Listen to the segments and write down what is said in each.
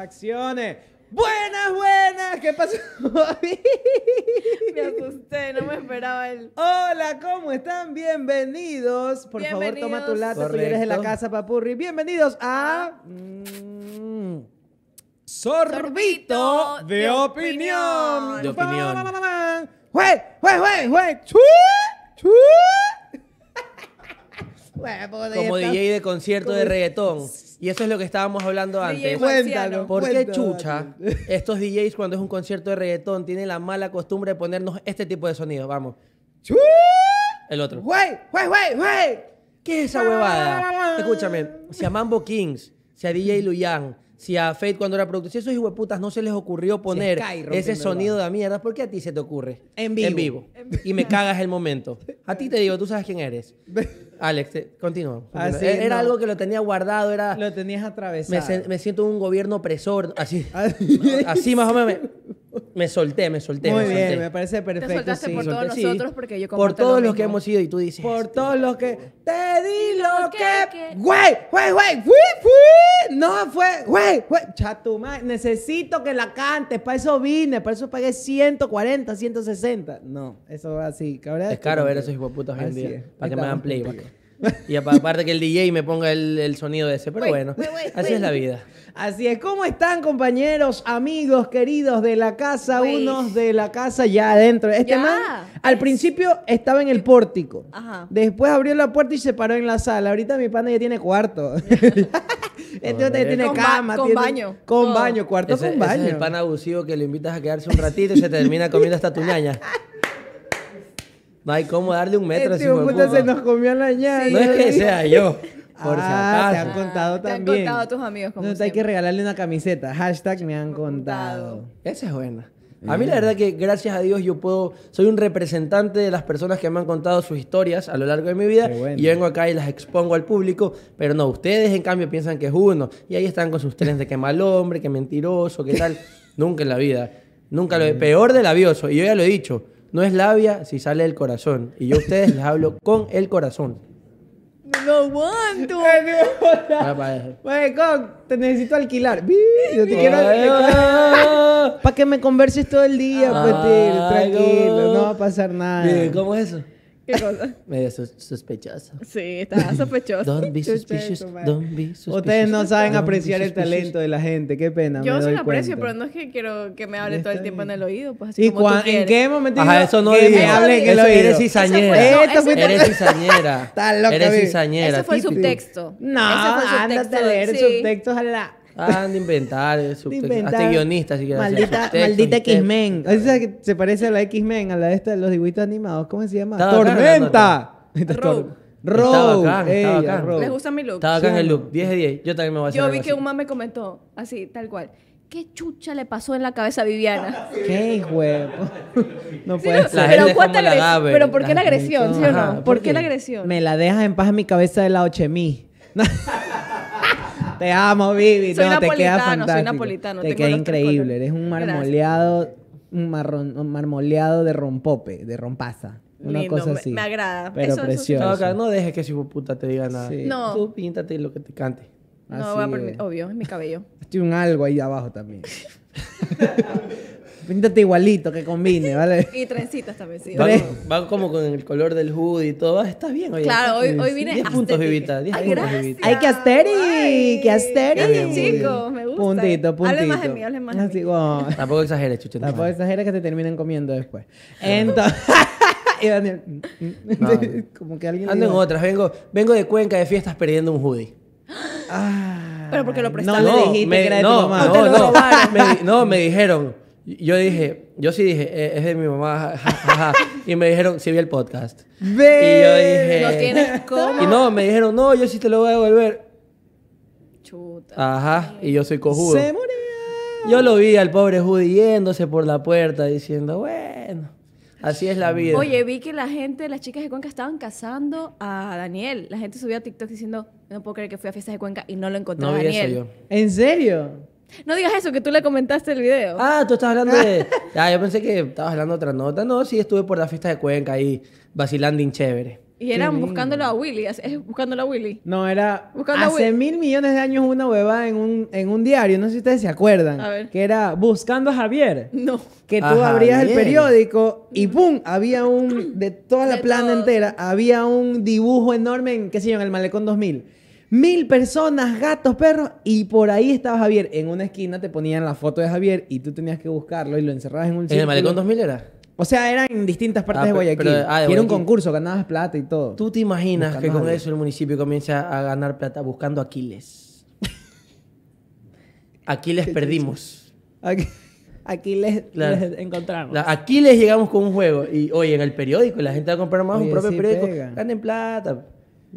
Acciones. Buenas, buenas, ¿qué pasó? me asusté, no me esperaba él. Hola, ¿cómo están? Bienvenidos. Por favor, toma tu lata, tú eres de la casa Papurri. Bienvenidos a mm, Sorbito, de, opinión. De opinión. ¡Jue, Como DJ de concierto de reggaetón. Y eso es lo que estábamos hablando antes. Cuéntanos. ¿Por qué chucha estos DJs cuando es un concierto de reggaetón tienen la mala costumbre de ponernos este tipo de sonidos? Vamos. El otro. ¡Wey! ¡Wey, wey, qué es esa huevada? Escúchame, si a Mambo Kings, si a DJ Luyan, si a Fate cuando era producto... si esos putas no se les ocurrió poner ese sonido de mierda, ¿por qué a ti se te ocurre? En vivo. En vivo. Y me cagas el momento. A ti te digo, tú sabes quién eres. Alex, continúo. Ah, era algo que lo tenía guardado, era... Lo tenías atravesado. Me, me siento un gobierno opresor, así. Ah, así más o menos. Me solté, me solté. Muy me bien, solté. me parece perfecto. Te soltaste por todos nosotros porque yo Por todos los que hemos ido y tú dices. Por todos los que. Te di lo que. Güey, güey, güey. Fui, fui. No fue. Güey, güey. Chatumá, necesito que la cantes. Para eso vine. Para eso pagué 140, 160. No, eso así. Cabrón es caro ver esos putos hoy en día. Para que me hagan play. Y aparte que el DJ me ponga el, sonido ese. Pero bueno, así es la vida. Así es. ¿Cómo están, compañeros, amigos, queridos de la casa? Pues. Unos de la casa ya adentro. Este man, al pues. principio estaba en el pórtico. Después abrió la puerta y se paró en la sala. Ahorita mi pana ya tiene cuarto. Este ya tiene con cama, con baño. Con baño, cuarto con baño. el pan abusivo que lo invitas a quedarse un ratito y se termina comiendo hasta tu ñaña. No hay cómo darle un metro. Este puta se nos comió la ñaña. no es que sea yo. Por si acaso. Ah, te han contado también. Te han contado a tus amigos. no, te hay que regalarle una camiseta. Hashtag me han contado. Esa es buena. A mí la eh. verdad que gracias a Dios yo puedo, soy un representante de las personas que me han contado sus historias a lo largo de mi vida y vengo acá y las expongo al público, pero no, ustedes en cambio piensan que es uno y ahí están con sus trenes de que mal hombre, que mentiroso, que tal, nunca en la vida, nunca lo peor del avioso y yo ya lo he dicho, no es labia si sale del corazón. Y yo a ustedes les hablo con el corazón. No lo aguanto. Ah, te necesito alquilar. te ah. quiero alquilar. Para que me converses todo el día, pues, ah, Tranquilo, no va a pasar nada. ¿Cómo es eso? ¿Qué cosa? Medio sus Sí, estaba sospechoso. Don't be suspicious. Don't be suspicious. Ustedes no saben apreciar el talento de la gente. Qué pena. Yo sí lo aprecio, pero no es que quiero que me hable todo el tiempo en el oído. Pues así ¿Y como tú en qué momento? Ajá, eso no dije. Que oído. eres cizañera. fue, no, eres cizañera. Estás loca. Eres cizañera. Ese fue el subtexto. No, ándate a leer subtextos a la Ah, de inventar, de, de Hasta guionista, si quieres. Maldita, maldita X-Men. O se parece a la X-Men, a la de los dibujitos animados. ¿Cómo se llama? ¡Tormenta! Rogue. Rogue. Estaba acá, Les gusta mi look. Estaba acá en el look. 10 de 10. Yo también me voy a hacer Yo vi que un me comentó, así, tal cual. ¿Qué chucha le pasó en la cabeza a Viviana? ¿Qué huevo? No puede ser. Pero, ¿cuánta pero ¿por qué la, agresión? ¿Sí o no? ¿Por, qué? la agresión? Me la dejas en paz en mi cabeza de la ochemí. Te amo, Vivi. no, te queda fantástico. Soy napolitano, te queda increíble. Eres un marmoleado, un, marrón, marmoleado de rompope, de rompaza. Una cosa así. Me, agrada. Pero eso, precioso. no, dejes que su puta te diga nada. No. Tú píntate lo que te cante. no, voy a permitir, obvio, es mi cabello. Estoy un algo ahí abajo también. Píntate igualito, que combine, ¿vale? y trencitas esta sí. Van, como con el color del hoodie y todo. Ah, estás bien, oye. Claro, hoy, hoy vine 10 puntos, Vivita. 10 puntos, vivitas. ¡Ay, que Asteri! ¡Que Asteri! Chicos, me gusta. Puntito, puntito. Hable más de mí, hable más de mí. Tampoco exageres, chucho. Tampoco exageres que te terminen comiendo después. Entonces... y Daniel, como que alguien Ando en otras. Vengo, vengo de Cuenca de fiestas perdiendo un hoodie. Ah, pero porque lo prestaste No, no, no, no, no, no, me dijeron, yo dije, yo sí dije, eh, es de mi mamá, Y me dijeron, sí vi el podcast. ¡Ve! Y yo dije... No tienes cómo. Y no, me dijeron, no, yo sí te lo voy a devolver. Chuta. Ajá, y yo soy cojudo. Se Yo lo vi al pobre Judy yéndose por la puerta diciendo, bueno... Así es la vida. Oye, vi que la gente, las chicas de Cuenca estaban casando a Daniel. La gente subió a TikTok diciendo, no puedo creer que fui a fiestas de Cuenca y no lo encontré no a Daniel. Vi ¿En serio? No digas eso, que tú le comentaste el video. Ah, tú estás hablando de... ah, yo pensé que estabas hablando de otra nota. No, sí, estuve por la fiesta de Cuenca ahí, vacilando chévere. Y eran buscándolo a Willy, es buscándolo a Willy. No, era buscando hace mil millones de años una huevada en un, en un diario, no sé si ustedes se acuerdan, a ver. que era Buscando a Javier. No. Que tú abrías el periódico y mm. ¡pum! Había un, de toda la plana entera, había un dibujo enorme en, qué sé yo, en el Malecón 2000 mil personas, gatos, perros, y por ahí estaba Javier. En una esquina te ponían la foto de Javier y tú tenías que buscarlo y lo encerrabas en un sitio. ¿En el Malecón 2000 era? O sea, eran en distintas partes ah, de Guayaquil. Ah, era un concurso, ganabas plata y todo. ¿Tú te imaginas que con eso el municipio comienza a ganar plata buscando Aquiles? Aquiles perdimos. Aquiles les encontramos. Aquiles llegamos con un juego y, hoy en el periódico la gente va a comprar más un propio periódico. Ganen plata.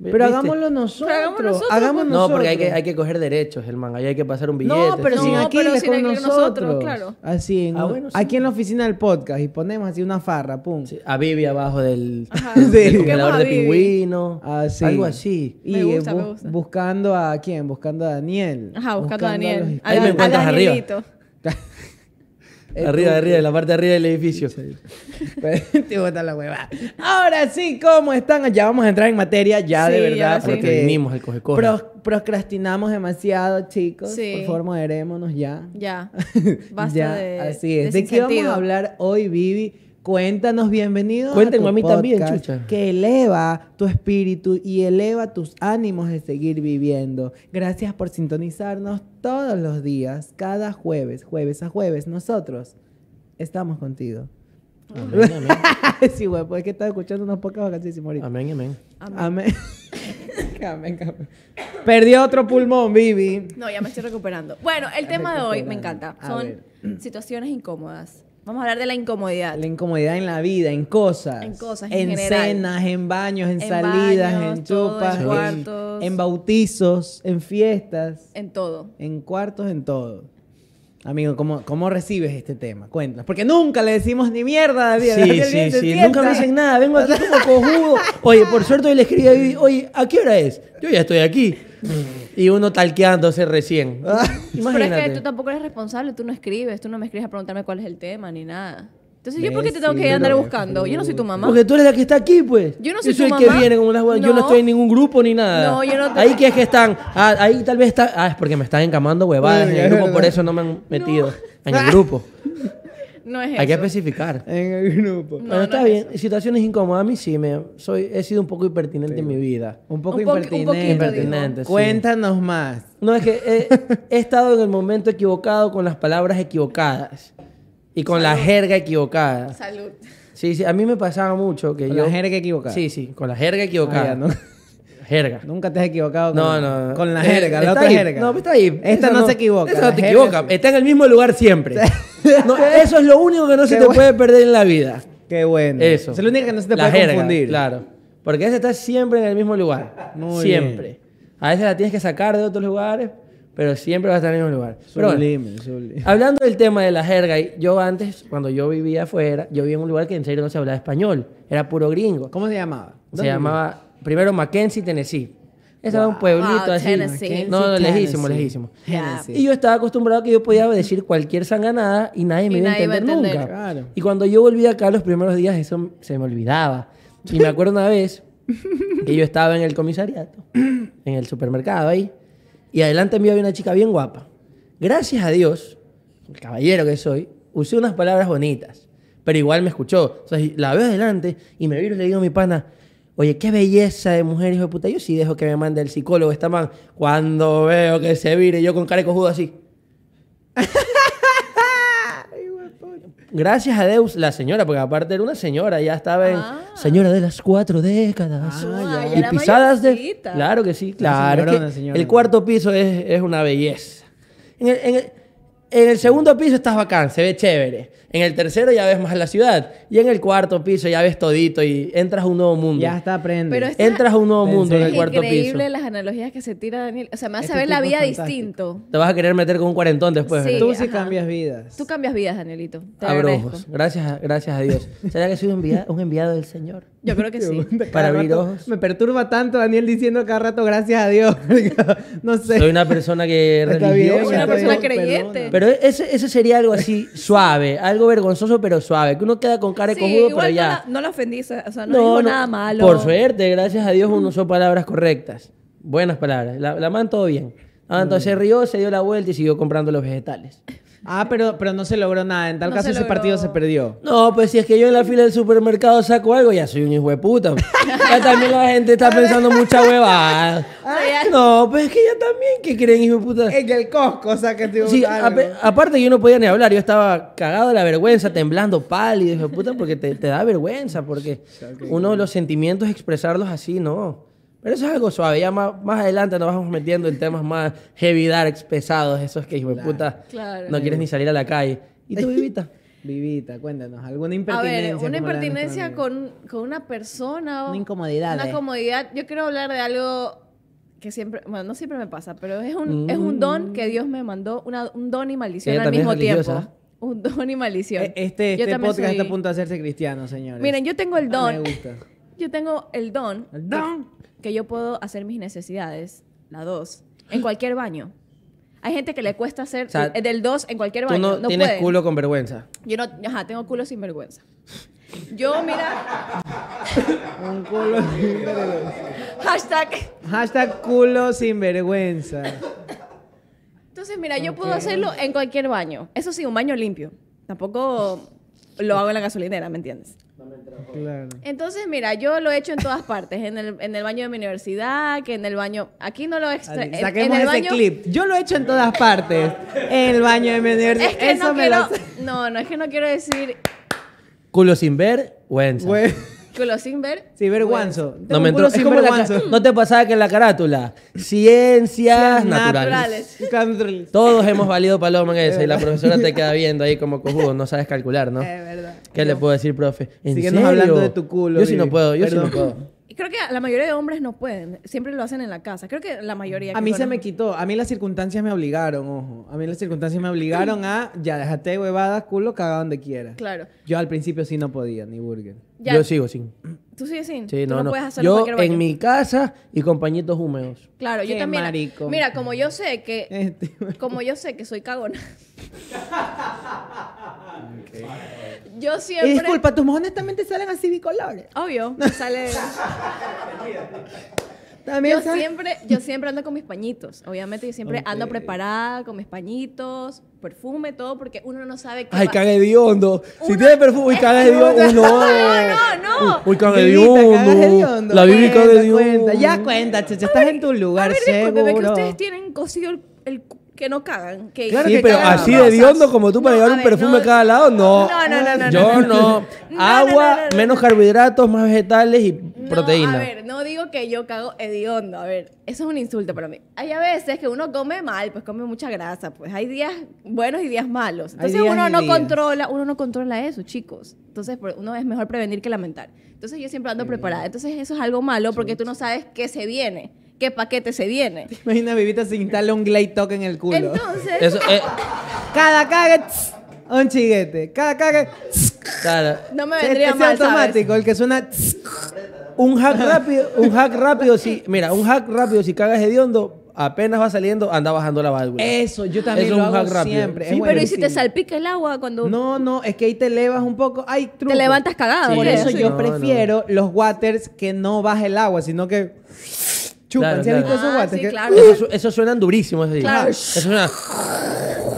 Pero hagámoslo nosotros. hagámoslo nosotros. Pues. no, porque hay que, hay que coger derechos, el man. Ahí hay que pasar un billete. No, pero sin aquí nosotros. Claro. Así, en, ah, aquí en la oficina del podcast. Y ponemos así una farra, pum. a Vivi abajo del, del, jugador de pingüino. Así. Ah, algo así. Me gusta, gusta. buscando a quién? Buscando a Daniel. Ajá, buscando, a Daniel. A los... Ahí me encuentras arriba. Arriba, de arriba, de la parte de arriba del edificio. Pues, te dar la hueva. Ahora sí, ¿cómo están? Ya vamos a entrar en materia, ya de verdad. Porque vinimos al procrastinamos demasiado, chicos. Sí. Por favor, moderémonos ya. Ya. Basta de. Así es. ¿De, qué vamos a hablar hoy, Vivi? Cuéntanos, bienvenidos. Cuéntenme a mí también, chucha. Que eleva tu espíritu y eleva tus ánimos de seguir viviendo. Gracias por sintonizarnos todos los días, cada jueves, jueves a jueves, nosotros estamos contigo. Amén, amén. sí, güey, pues que estaba escuchando unas pocas vacaciones y Amén, amén. Amén. amén. amén. Perdió otro pulmón, Vivi. No, ya me estoy recuperando. Bueno, el tema de hoy me encanta. Son situaciones incómodas. Vamos a hablar de la incomodidad. La incomodidad en la vida, en cosas. En cosas, en, en cenas, en baños, en, salidas, en chupas, en, bautizos, en fiestas. En todo. En cuartos, en todo. Amigo, ¿cómo, ¿cómo, recibes este tema? Cuéntanos. Porque nunca le decimos ni mierda a David. Sí, sí, sí. Nunca me dicen nada. Vengo aquí como cojudo. Oye, por suerte hoy le escribí a oye, ¿a qué hora es? Yo ya estoy aquí y uno talqueándose recién. imagínate. Pero es que tú tampoco eres responsable, tú no escribes, tú no me escribes a preguntarme cuál es el tema ni nada. Entonces, ¿yo por qué te tengo que andar buscando? Yo no soy tu mamá. Porque tú eres la que está aquí, pues. Yo no soy, yo soy el que viene con unas... no. Yo no estoy en ningún grupo ni nada. No, yo no Ahí que es que están. Ah, ahí tal vez está. Ah, es porque me están encamando huevadas en el grupo, por eso no me han metido en el grupo. no es Hay que especificar. En el grupo. No, está bien. Situaciones incómodas. A mí sí, me, soy, he sido un poco impertinente en mi vida. Un poco impertinente. Cuéntanos más. No, es que he, estado en el momento equivocado con las palabras equivocadas y con la jerga equivocada. Salud. Sí, sí, a mí me pasaba mucho que con yo... la jerga equivocada. Sí, sí, con la jerga equivocada. Ah, jerga. Nunca te has equivocado con, no, no, con la jerga, la otra No, está ahí. Esta no, se equivoca. Esta no te equivoca. Está en el mismo lugar siempre. eso es lo único que no se te puede perder en la vida. Qué bueno. Eso. Es lo único que no se te puede confundir. Claro. Porque esa está siempre en el mismo lugar. Muy siempre. A veces la tienes que sacar de otros lugares, pero siempre va a estar en el mismo lugar. Pero bueno, hablando del tema de la jerga, yo antes, cuando yo vivía afuera, yo vivía en un lugar que en serio no se hablaba español. Era puro gringo. ¿Cómo se llamaba? Se llamaba primero Mackenzie, Tennessee. Estaba era un pueblito así. No, lejísimo, lejísimo. Y yo estaba acostumbrado a que yo podía decir cualquier sanganada y nadie me iba, a entender, nunca. Y cuando yo volví acá los primeros días, eso se me olvidaba. Y me acuerdo una vez que yo estaba en el comisariato, en el supermercado ahí, y adelante me había una chica bien guapa. Gracias a Dios, el caballero que soy, usé unas palabras bonitas, pero igual me escuchó. O sea, la veo adelante y me viro y le digo a mi pana, Oye, qué belleza de mujer, hijo de puta. Yo sí dejo que me mande el psicólogo esta man. Cuando veo que se vire yo con cara y cojudo así. Gracias a Deus, la señora, porque aparte era una señora, ya estaba en ah. señora de las cuatro décadas. Ah, y pisadas de. Claro que sí, claro. el cuarto piso es, una belleza. En el, segundo piso estás bacán, se ve chévere. En el tercero ya ves más la ciudad. Y en el cuarto piso ya ves todito y entras a un nuevo mundo. Ya está, aprende. entras a un nuevo mundo en el cuarto piso. Es increíble las analogías que se tira Daniel. O sea, me vas este ver la vida distinto. Te vas a querer meter con un cuarentón después. Sí, Tú sí cambias vidas. Tú cambias vidas, Danielito. Abrojos. Gracias, a, gracias a Dios. ¿Será que soy un enviado, un enviado del Señor? Yo creo que sí. Para abrir ojos. Me perturba tanto Daniel diciendo cada rato gracias a Dios. no sé. Soy una persona que religiosa. Soy una persona creyente. Pero ese, ese sería algo así suave, algo vergonzoso pero suave, que uno queda con cara de sí, cojudo, pero ya. No la, no o sea, no, dijo nada malo. Por suerte, gracias a Dios uno usó palabras correctas, buenas palabras. La, la man todo bien. Ah, entonces mm. se rió, se dio la vuelta y siguió comprando los vegetales. Ah, pero, pero no se logró nada. En tal caso, ese partido se perdió. No, pues si es que yo en la fila del supermercado saco algo, ya soy un hijo de puta. ya también la gente está pensando mucha huevada. Ah, no, pues es que ya también, ¿qué creen, hijo de puta? En el cosco o sea, que Sí, aparte yo no podía ni hablar. Yo estaba cagado de la vergüenza, temblando, pálido, hijo de puta, porque te, da vergüenza. Porque uno de los sentimientos, expresarlos así, no. Pero eso es algo suave. Ya más, adelante nos vamos metiendo en temas más heavy, darks, pesados, esos que, hijo de puta, no quieres ni salir a la calle. ¿Y tú, Vivita? Vivita, cuéntanos, alguna impertinencia. A ver, una impertinencia con, una persona. O una incomodidad. Una eh. comodidad. Yo quiero hablar de algo que siempre, bueno, no siempre me pasa, pero es un, es un don mm. que Dios me mandó, un don y maldición al mismo tiempo. Un don y maldición. E, este, este podcast está a punto de hacerse cristiano, señores. Miren, yo tengo el don. me gusta. Yo tengo el don. El don que yo puedo hacer mis necesidades, la dos, en cualquier baño. Hay gente que le cuesta hacer eh, del 2 en cualquier baño. no, no tienes culo con vergüenza. Yo no, ajá, tengo culo sin vergüenza. Yo, mira, Un culo sin vergüenza. hashtag Hashtag culo sin vergüenza. Entonces, mira, yo puedo hacerlo en cualquier baño. Eso sí, un baño limpio. Tampoco lo hago en la gasolinera, ¿me entiendes? Entonces, mira, yo lo he hecho en todas partes, en el, en el baño de mi universidad, que en el baño... Aquí no lo he Saquemos en ese clip. Yo lo he hecho en todas partes. En el baño de mi universidad. Es que no quiero... No, no, es que no quiero decir... Culo sin ver, Wenza. Pues, culo sin ver. Sin guanzo. No me entró. Es como la no te pasaba que en la carátula. Ciencias naturales. Todos hemos valido paloma en esa y la profesora te queda viendo ahí como cojudo, no sabes calcular, ¿no? Es verdad. ¿Qué le puedo decir, profe? ¿En hablando de tu culo. Yo sí no puedo, yo sí no puedo. Creo que la mayoría de hombres no pueden. Siempre lo hacen en la casa. Creo que la mayoría. A mí se me quitó, a mí las circunstancias me obligaron, ojo. A mí las circunstancias me obligaron a, ya, déjate huevadas, culo, caga donde quieras. Claro. Yo al principio sí no podía, ni burger. Yo sigo sin. ¿Tú sigues sin? Sí, no, no, no. puedes hacerlo yo, en mi casa y compañitos húmedos. Claro, yo también. marico. Mira, como yo sé que. Este como yo sé que soy cagona. Yo siempre. disculpa, tus mojones también te salen así bicolores. Obvio, me sale. yo siempre, yo siempre ando con mis pañitos. Obviamente, yo siempre ando preparada con mis pañitos, perfume, todo, porque uno no sabe qué. Ay, de Si tiene perfume, can cagadiondo! ¡No, No, no, no. Uy, de hondo. La Biblia de cuenta, Ya cuenta, checha, estás en tu lugar, a ver, ve que ustedes tienen cosido el que no cagan. Que claro sí, pero así de hediondo como tú para llevar un perfume a cada lado, no. No, no, no, Yo no. Agua, menos carbohidratos, más vegetales y proteína. A ver, no digo que yo cago hediondo. A ver, eso es un insulto para mí. Hay a veces que uno come mal, pues come mucha grasa. Pues hay días buenos y días malos. Entonces uno no controla, uno no controla eso, chicos. Entonces uno es mejor prevenir que lamentar. Entonces yo siempre ando preparada. Entonces eso es algo malo porque tú no sabes qué se viene qué paquete se viene. Imagina Vivita, sin instalarle un Glade Talk en el culo? Entonces... Eso, eh. Cada cague, un chiguete. Cada cague... No me este vendría este mal, Es automático, el que suena... Tss, un hack rápido, un hack rápido, si, mira, un hack rápido, si cagas hediondo, apenas va saliendo, anda bajando la válvula. Eso, yo también lo hago siempre. Sí, pero ¿y si te salpica el agua cuando...? No, no, es que ahí te elevas un poco. Ay, Te levantas cagado. por ¿eh? eso yo prefiero los waters que no baje el agua, sino que... Chupan, ah, ¿sí claro. Eso, suena suenan durísimos. Así. Eso suena...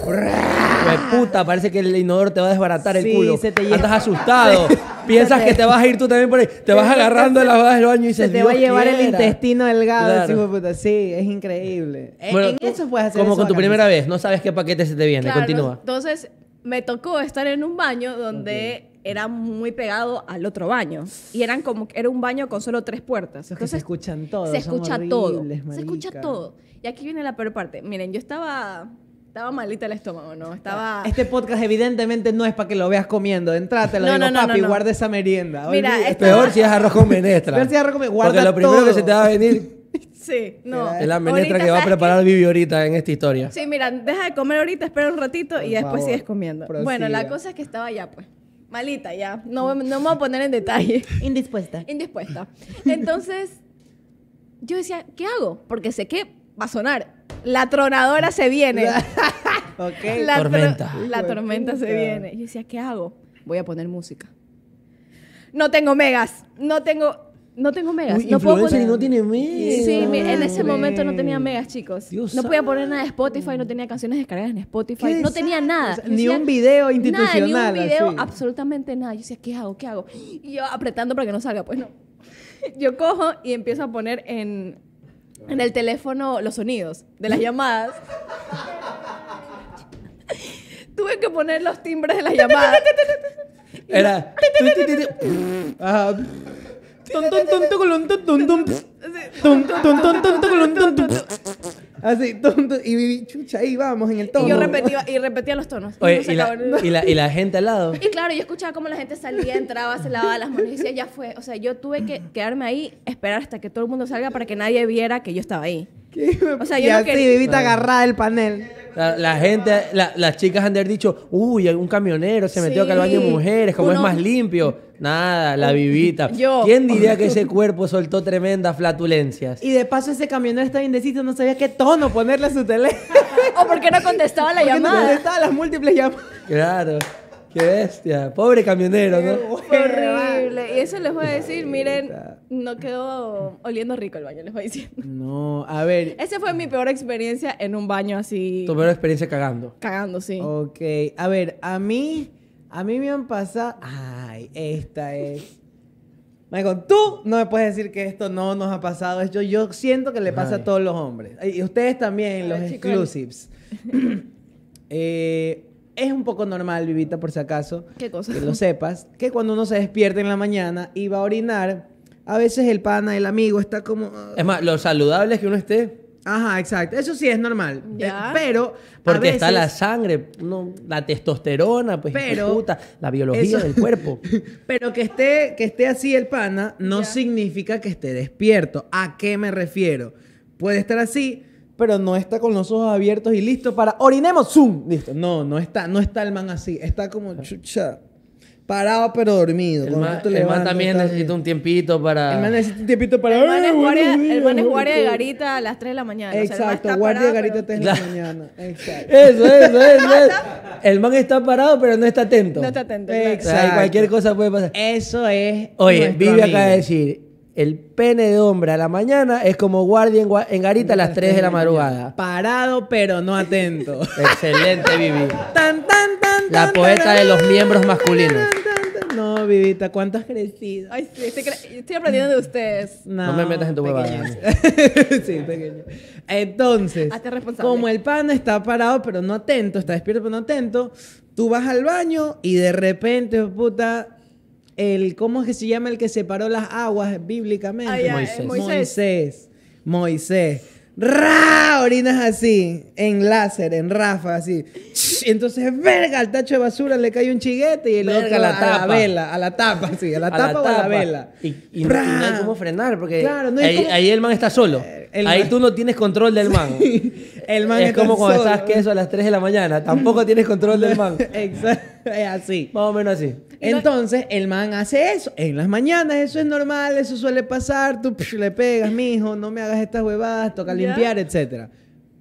Me puta, parece que el inodoro te va a desbaratar el culo. Estás asustado. Piensas que te vas a ir tú también por ahí. Te vas agarrando de las del baño y dices, Se te va a llevar el intestino delgado. Sí, es increíble. Eh, en- eso puedes hacer Como con tu primera vez, no sabes qué paquete se te viene. Continúa. Entonces, me tocó estar en un baño donde era muy pegado al otro baño. Y eran como, era un baño con solo tres puertas. Entonces, se escuchan todo. Se escucha todo. Se escucha todo. Y aquí viene la peor parte. Miren, yo estaba estaba malita el estómago, ¿no? Estaba... Este podcast evidentemente no es para que lo veas comiendo. Entrá, no, no, no, papi, guarda esa merienda. es peor si es arroz con menestra. Peor si es arroz con menestra. Guarda Porque lo primero que se te va a venir... Sí, no. Es la menestra que va a preparar Vivi ahorita en esta historia. Sí, mira, deja de comer ahorita, espera un ratito y después sigues comiendo. Bueno, la cosa es que estaba ya, pues malita ya. No, me voy a poner en detalle. Indispuesta. Indispuesta. Entonces, yo decía, ¿qué hago? Porque sé que va a sonar. La tronadora se viene. Ok, La tormenta. la tormenta se viene. Yo decía, ¿qué hago? Voy a poner música. No tengo megas. No tengo no tengo megas. no puedo y no tiene megas. Sí, en ese momento no tenía megas, chicos. no podía poner nada de Spotify, no tenía canciones descargadas en Spotify, no tenía nada. ni un video institucional. Nada, ni un video, absolutamente nada. Yo decía, ¿qué hago? ¿Qué hago? Y yo apretando para que no salga. Pues no. Yo cojo y empiezo a poner en, en el teléfono los sonidos de las llamadas. Tuve que poner los timbres de las llamadas. Era. Así, y chucha, ahí vamos en el tono. Y yo repetía, y repetía los tonos. y, la, y, la, gente al lado. Y claro, yo escuchaba cómo la gente salía, entraba, se lavaba las manos y decía, ya fue. O sea, yo tuve que quedarme ahí, esperar hasta que todo el mundo salga para que nadie viera que yo estaba ahí. O sea, yo y así, vivita agarrada del panel. La, gente, las chicas han de haber dicho, uy, algún camionero se metió acá al baño de mujeres, como es más limpio. Nada, la vivita. ¿Quién diría que ese cuerpo soltó tremendas flatulencias? Y de paso ese camionero está indeciso no sabía qué tono ponerle a su teléfono. o porque no contestaba la llamada. No contestaba las múltiples llamadas. Claro. Qué bestia. Pobre camionero, ¿no? horrible. Y eso les voy a decir, miren, no quedó oliendo rico el baño, les voy diciendo. No, a ver. Esa fue mi peor experiencia en un baño así. Tu peor experiencia cagando. Cagando, sí. Ok, a ver, a mí, a mí me han pasado. Ay, esta es. Michael, tú no me puedes decir que esto no nos ha pasado. Yo, yo siento que le pasa a todos los hombres. Y ustedes también, los exclusives. Eh, es un poco normal, Vivita, por si acaso. ¿Qué cosa? Que lo sepas. Que cuando uno se despierta en la mañana y va a orinar, a veces el pana, el amigo, está como... Es más, lo saludable es que uno esté... Ajá, exacto. Eso sí es normal. Eh, pero. Porque está la sangre, no, la testosterona, pues pero, la biología del cuerpo. Pero que esté, que esté así el pana no significa que esté despierto. ¿A qué me refiero? Puede estar así, pero no está con los ojos abiertos y listo para orinemos, zoom, listo. No, no está, no está el man así. Está como chucha. Parado pero dormido. El man, también necesita un tiempito para... El man necesita un tiempito para... El man es guardia, el man es guardia de garita a las 3 de la mañana. Exacto, guardia de garita a las 3 de la mañana. Exacto. Eso, eso, eso. el man está parado pero no está atento. No está atento. Exacto. O sea, cualquier cosa puede pasar. Eso es... Oye, Vivi acaba de decir, el pene de hombre a la mañana es como guardia en, en garita a las 3 de la madrugada. Parado pero no atento. Excelente, Vivi. tan, tan, tan la poeta de los miembros masculinos. No, Vivita, ¿cuánto has crecido? Ay, estoy, aprendiendo de ustedes. No, me metas en tu huevada. sí, pequeño. Entonces, como el pan está parado, pero no atento, está despierto, pero no atento, tú vas al baño y de repente, puta, el, ¿cómo es que se llama el que separó las aguas bíblicamente? Ah, eh, Moisés. Moisés. Moisés. ¡Ra! Orinas así, en láser, en rafa, así. entonces, verga, al tacho de basura le cae un chiguete y el verga, a la, tapa. a la vela, a la tapa, sí, a la tapa o a la vela. Y, no hay cómo frenar, porque ahí, ahí, el man está solo. Ahí tú no tienes control del man. El man es como cuando sabes queso a las 3 de la mañana. Tampoco tienes control del man. Exacto. Es así. Más o menos así. Entonces, el man hace eso. En las mañanas, eso es normal, eso suele pasar. Tú le pegas, mijo, no me hagas estas huevadas, toca limpiar, etcétera.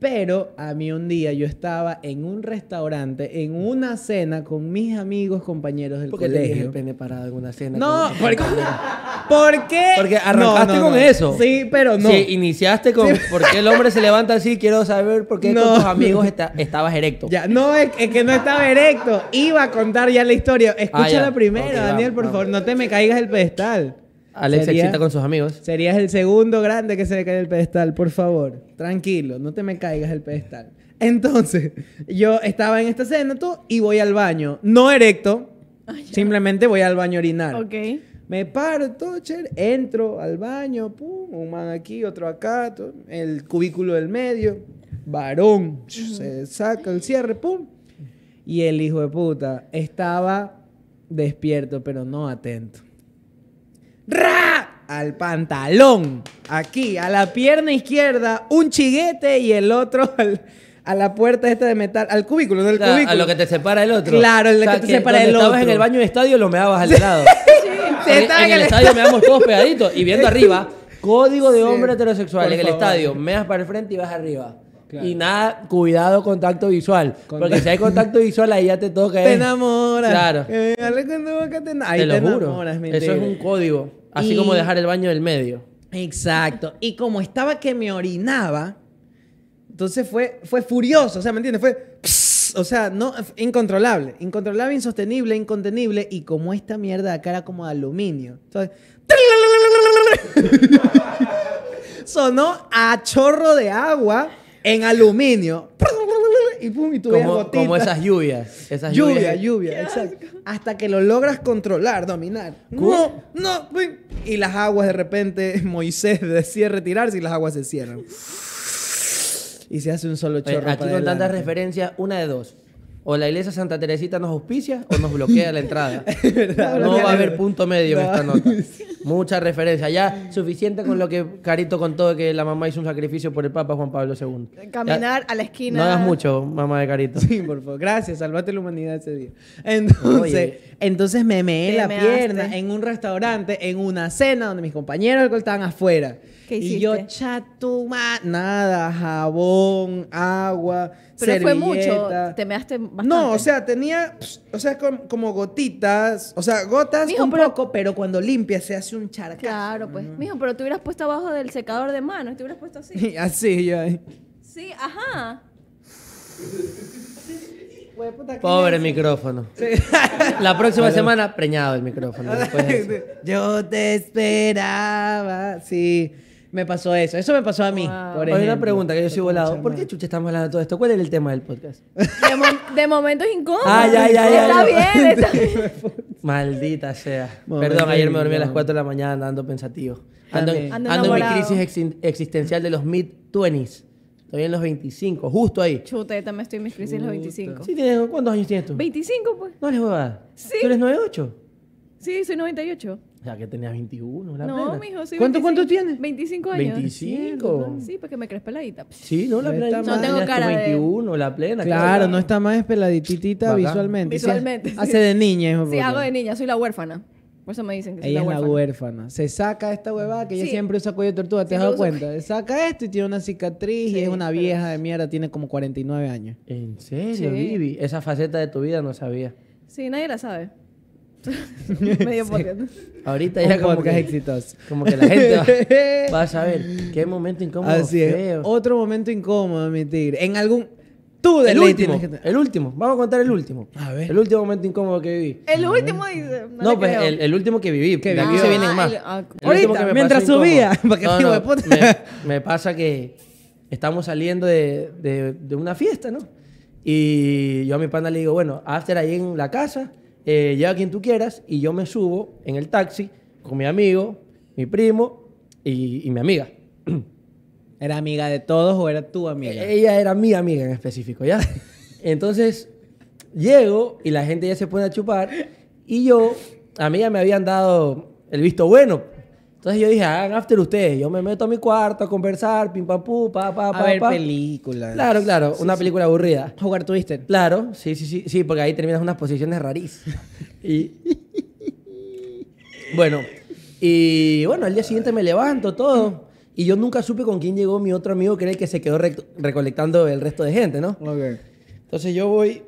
Pero a mí un día yo estaba en un restaurante, en una cena con mis amigos, compañeros del porque colegio. el pene parado en una cena? No, porque... ¿por qué? Porque arrancaste con eso. Sí, pero no. Sí, iniciaste con ¿por qué el hombre se levanta así? Quiero saber por qué con tus amigos estabas erecto. Ya, no, es, que no estaba erecto. Iba a contar ya la historia. Escúchala ah, primero, Daniel, por favor. No te me caigas el pedestal. Alex excita con sus amigos. Serías el segundo grande que se le cae el pedestal, por favor. Tranquilo, no te me caigas el pedestal. Entonces, yo estaba en este cena y voy al baño. No erecto, simplemente voy al baño a orinar. Ok. Me paro, tocher, entro al baño, pum, un man aquí, otro acá, el cubículo del medio, varón, se saca el cierre, pum. Y el hijo de puta estaba despierto, pero no atento. ¡Ra! Al pantalón. Aquí, a la pierna izquierda, un chiguete y el otro a la puerta esta de metal, al cubículo, no al A lo que te separa el otro. Claro, el que te separa el estabas en el baño de estadio, lo meabas al lado. sí, en, el, estadio me meamos todos pegaditos y viendo arriba, código de hombre heterosexual. En el estadio estadio, meas para el frente y vas arriba. Y nada, cuidado, contacto visual. Porque si hay contacto visual, ahí ya te toca. Eh. Te enamoras. Claro. ahí te, lo juro. Eso es un código. Así como dejar el baño del medio. Exacto. Y como estaba que me orinaba, entonces fue, fue furioso. O sea, ¿me entiendes? Fue. o sea, no, incontrolable. Incontrolable, insostenible, incontenible. Y como esta mierda de acá era como de aluminio. Entonces. Sonó a chorro de agua en aluminio. Y pum, y tú como, como esas lluvias. lluvia, lluvia, exacto. Hasta que lo logras controlar, dominar. No, no. Y las aguas de repente, Moisés decide retirarse y las aguas se cierran. Y se hace un solo chorro. aquí tantas referencias, una de dos o la iglesia Santa Teresita nos auspicia o nos bloquea la entrada. no va a haber punto medio en esta nota. Mucha referencia. Ya suficiente con lo que Carito contó de que la mamá hizo un sacrificio por el Papa Juan Pablo II. Caminar a la esquina. No hagas mucho, mamá de Carito. Sí, por favor. Gracias, salvate la humanidad ese día. Entonces, entonces me meé la pierna en un restaurante, en una cena donde mis compañeros estaban afuera. ¿Qué y yo, chatuma, nada, jabón, agua pero fue mucho, te measte bastante. No, o sea, tenía, o sea, como, gotitas, o sea, gotas un poco, pero cuando limpia se hace un charco Claro, pues. Mijo, pero te hubieras puesto abajo del secador de manos, te hubieras puesto así. así, yo ahí. Sí, ajá. Pobre micrófono. La próxima semana preñado el micrófono. Yo te esperaba. Sí me pasó eso. Eso me pasó a mí. Hay una pregunta que yo soy volado. ¿Por qué Chucha estamos hablando de todo esto? ¿Cuál es el tema del podcast? De, momentos incómodos. Ah, ya, ya, ya. Está bien, está bien. Maldita sea. Perdón, ayer me dormí a las 4 de la mañana andando pensativo. Ando, en mi crisis existencial de los mid-20s. Estoy en los 25, justo ahí. Chute, también estoy en mis crisis en los 25. Sí, ¿Cuántos años tienes tú? 25, pues. No les voy ¿Tú eres 98? Sí, soy 98. O sea, que tenías 21. La no, mijo, sí. ¿Cuánto, ¿Cuánto tienes? 25 años. 25. Sí, porque me crees peladita. Sí, no, la no plena. No tengo cara 21, la plena. Claro, no está más peladitita visualmente. Visualmente. Hace de niña. Hijo, sí, hago de niña, soy la huérfana. Por eso me dicen que soy ella la huérfana. es la huérfana. Se saca esta huevada que ella siempre usa cuello de tortuga, ¿te has dado cuenta? Se saca esto y tiene una cicatriz y es una vieja de mierda, tiene como 49 años. ¿En serio, Vivi? Esa faceta de tu vida no sabía. Sí, nadie la sabe. Ahorita ya como que es exitoso. Como que la gente va, a saber qué momento incómodo. Así es. Otro momento incómodo, mi tigre. En algún. Tú del el último. El último. Vamos a contar el último. A ver. El último momento incómodo que viví. El último No, pues el, último que viví. de aquí se vienen más. Ah, ah, ahorita, mientras subía. me, pasa que estamos saliendo de, de, una fiesta, ¿no? Y yo a mi pana le digo, bueno, after ahí en la casa eh, quien tú quieras y yo me subo en el taxi con mi amigo, mi primo y, y mi amiga. ¿Era amiga de todos o era tu amiga? Eh, ella era mi amiga en específico, ¿ya? Entonces, llego y la gente ya se pone a chupar y yo, a mí ya me habían dado el visto bueno entonces yo dije, hagan ah, after ustedes. Yo me meto a mi cuarto a conversar, pim pam pum, pa, pa, pa. A ver películas. Claro, claro. una película aburrida. Jugar Twister. Claro, sí, sí, sí. Sí, porque ahí terminas unas posiciones rarísimas. y. bueno. Y bueno, al día siguiente me levanto, todo. Y yo nunca supe con quién llegó mi otro amigo, que era el que se quedó recolectando el resto de gente, ¿no? Ok. Entonces yo voy.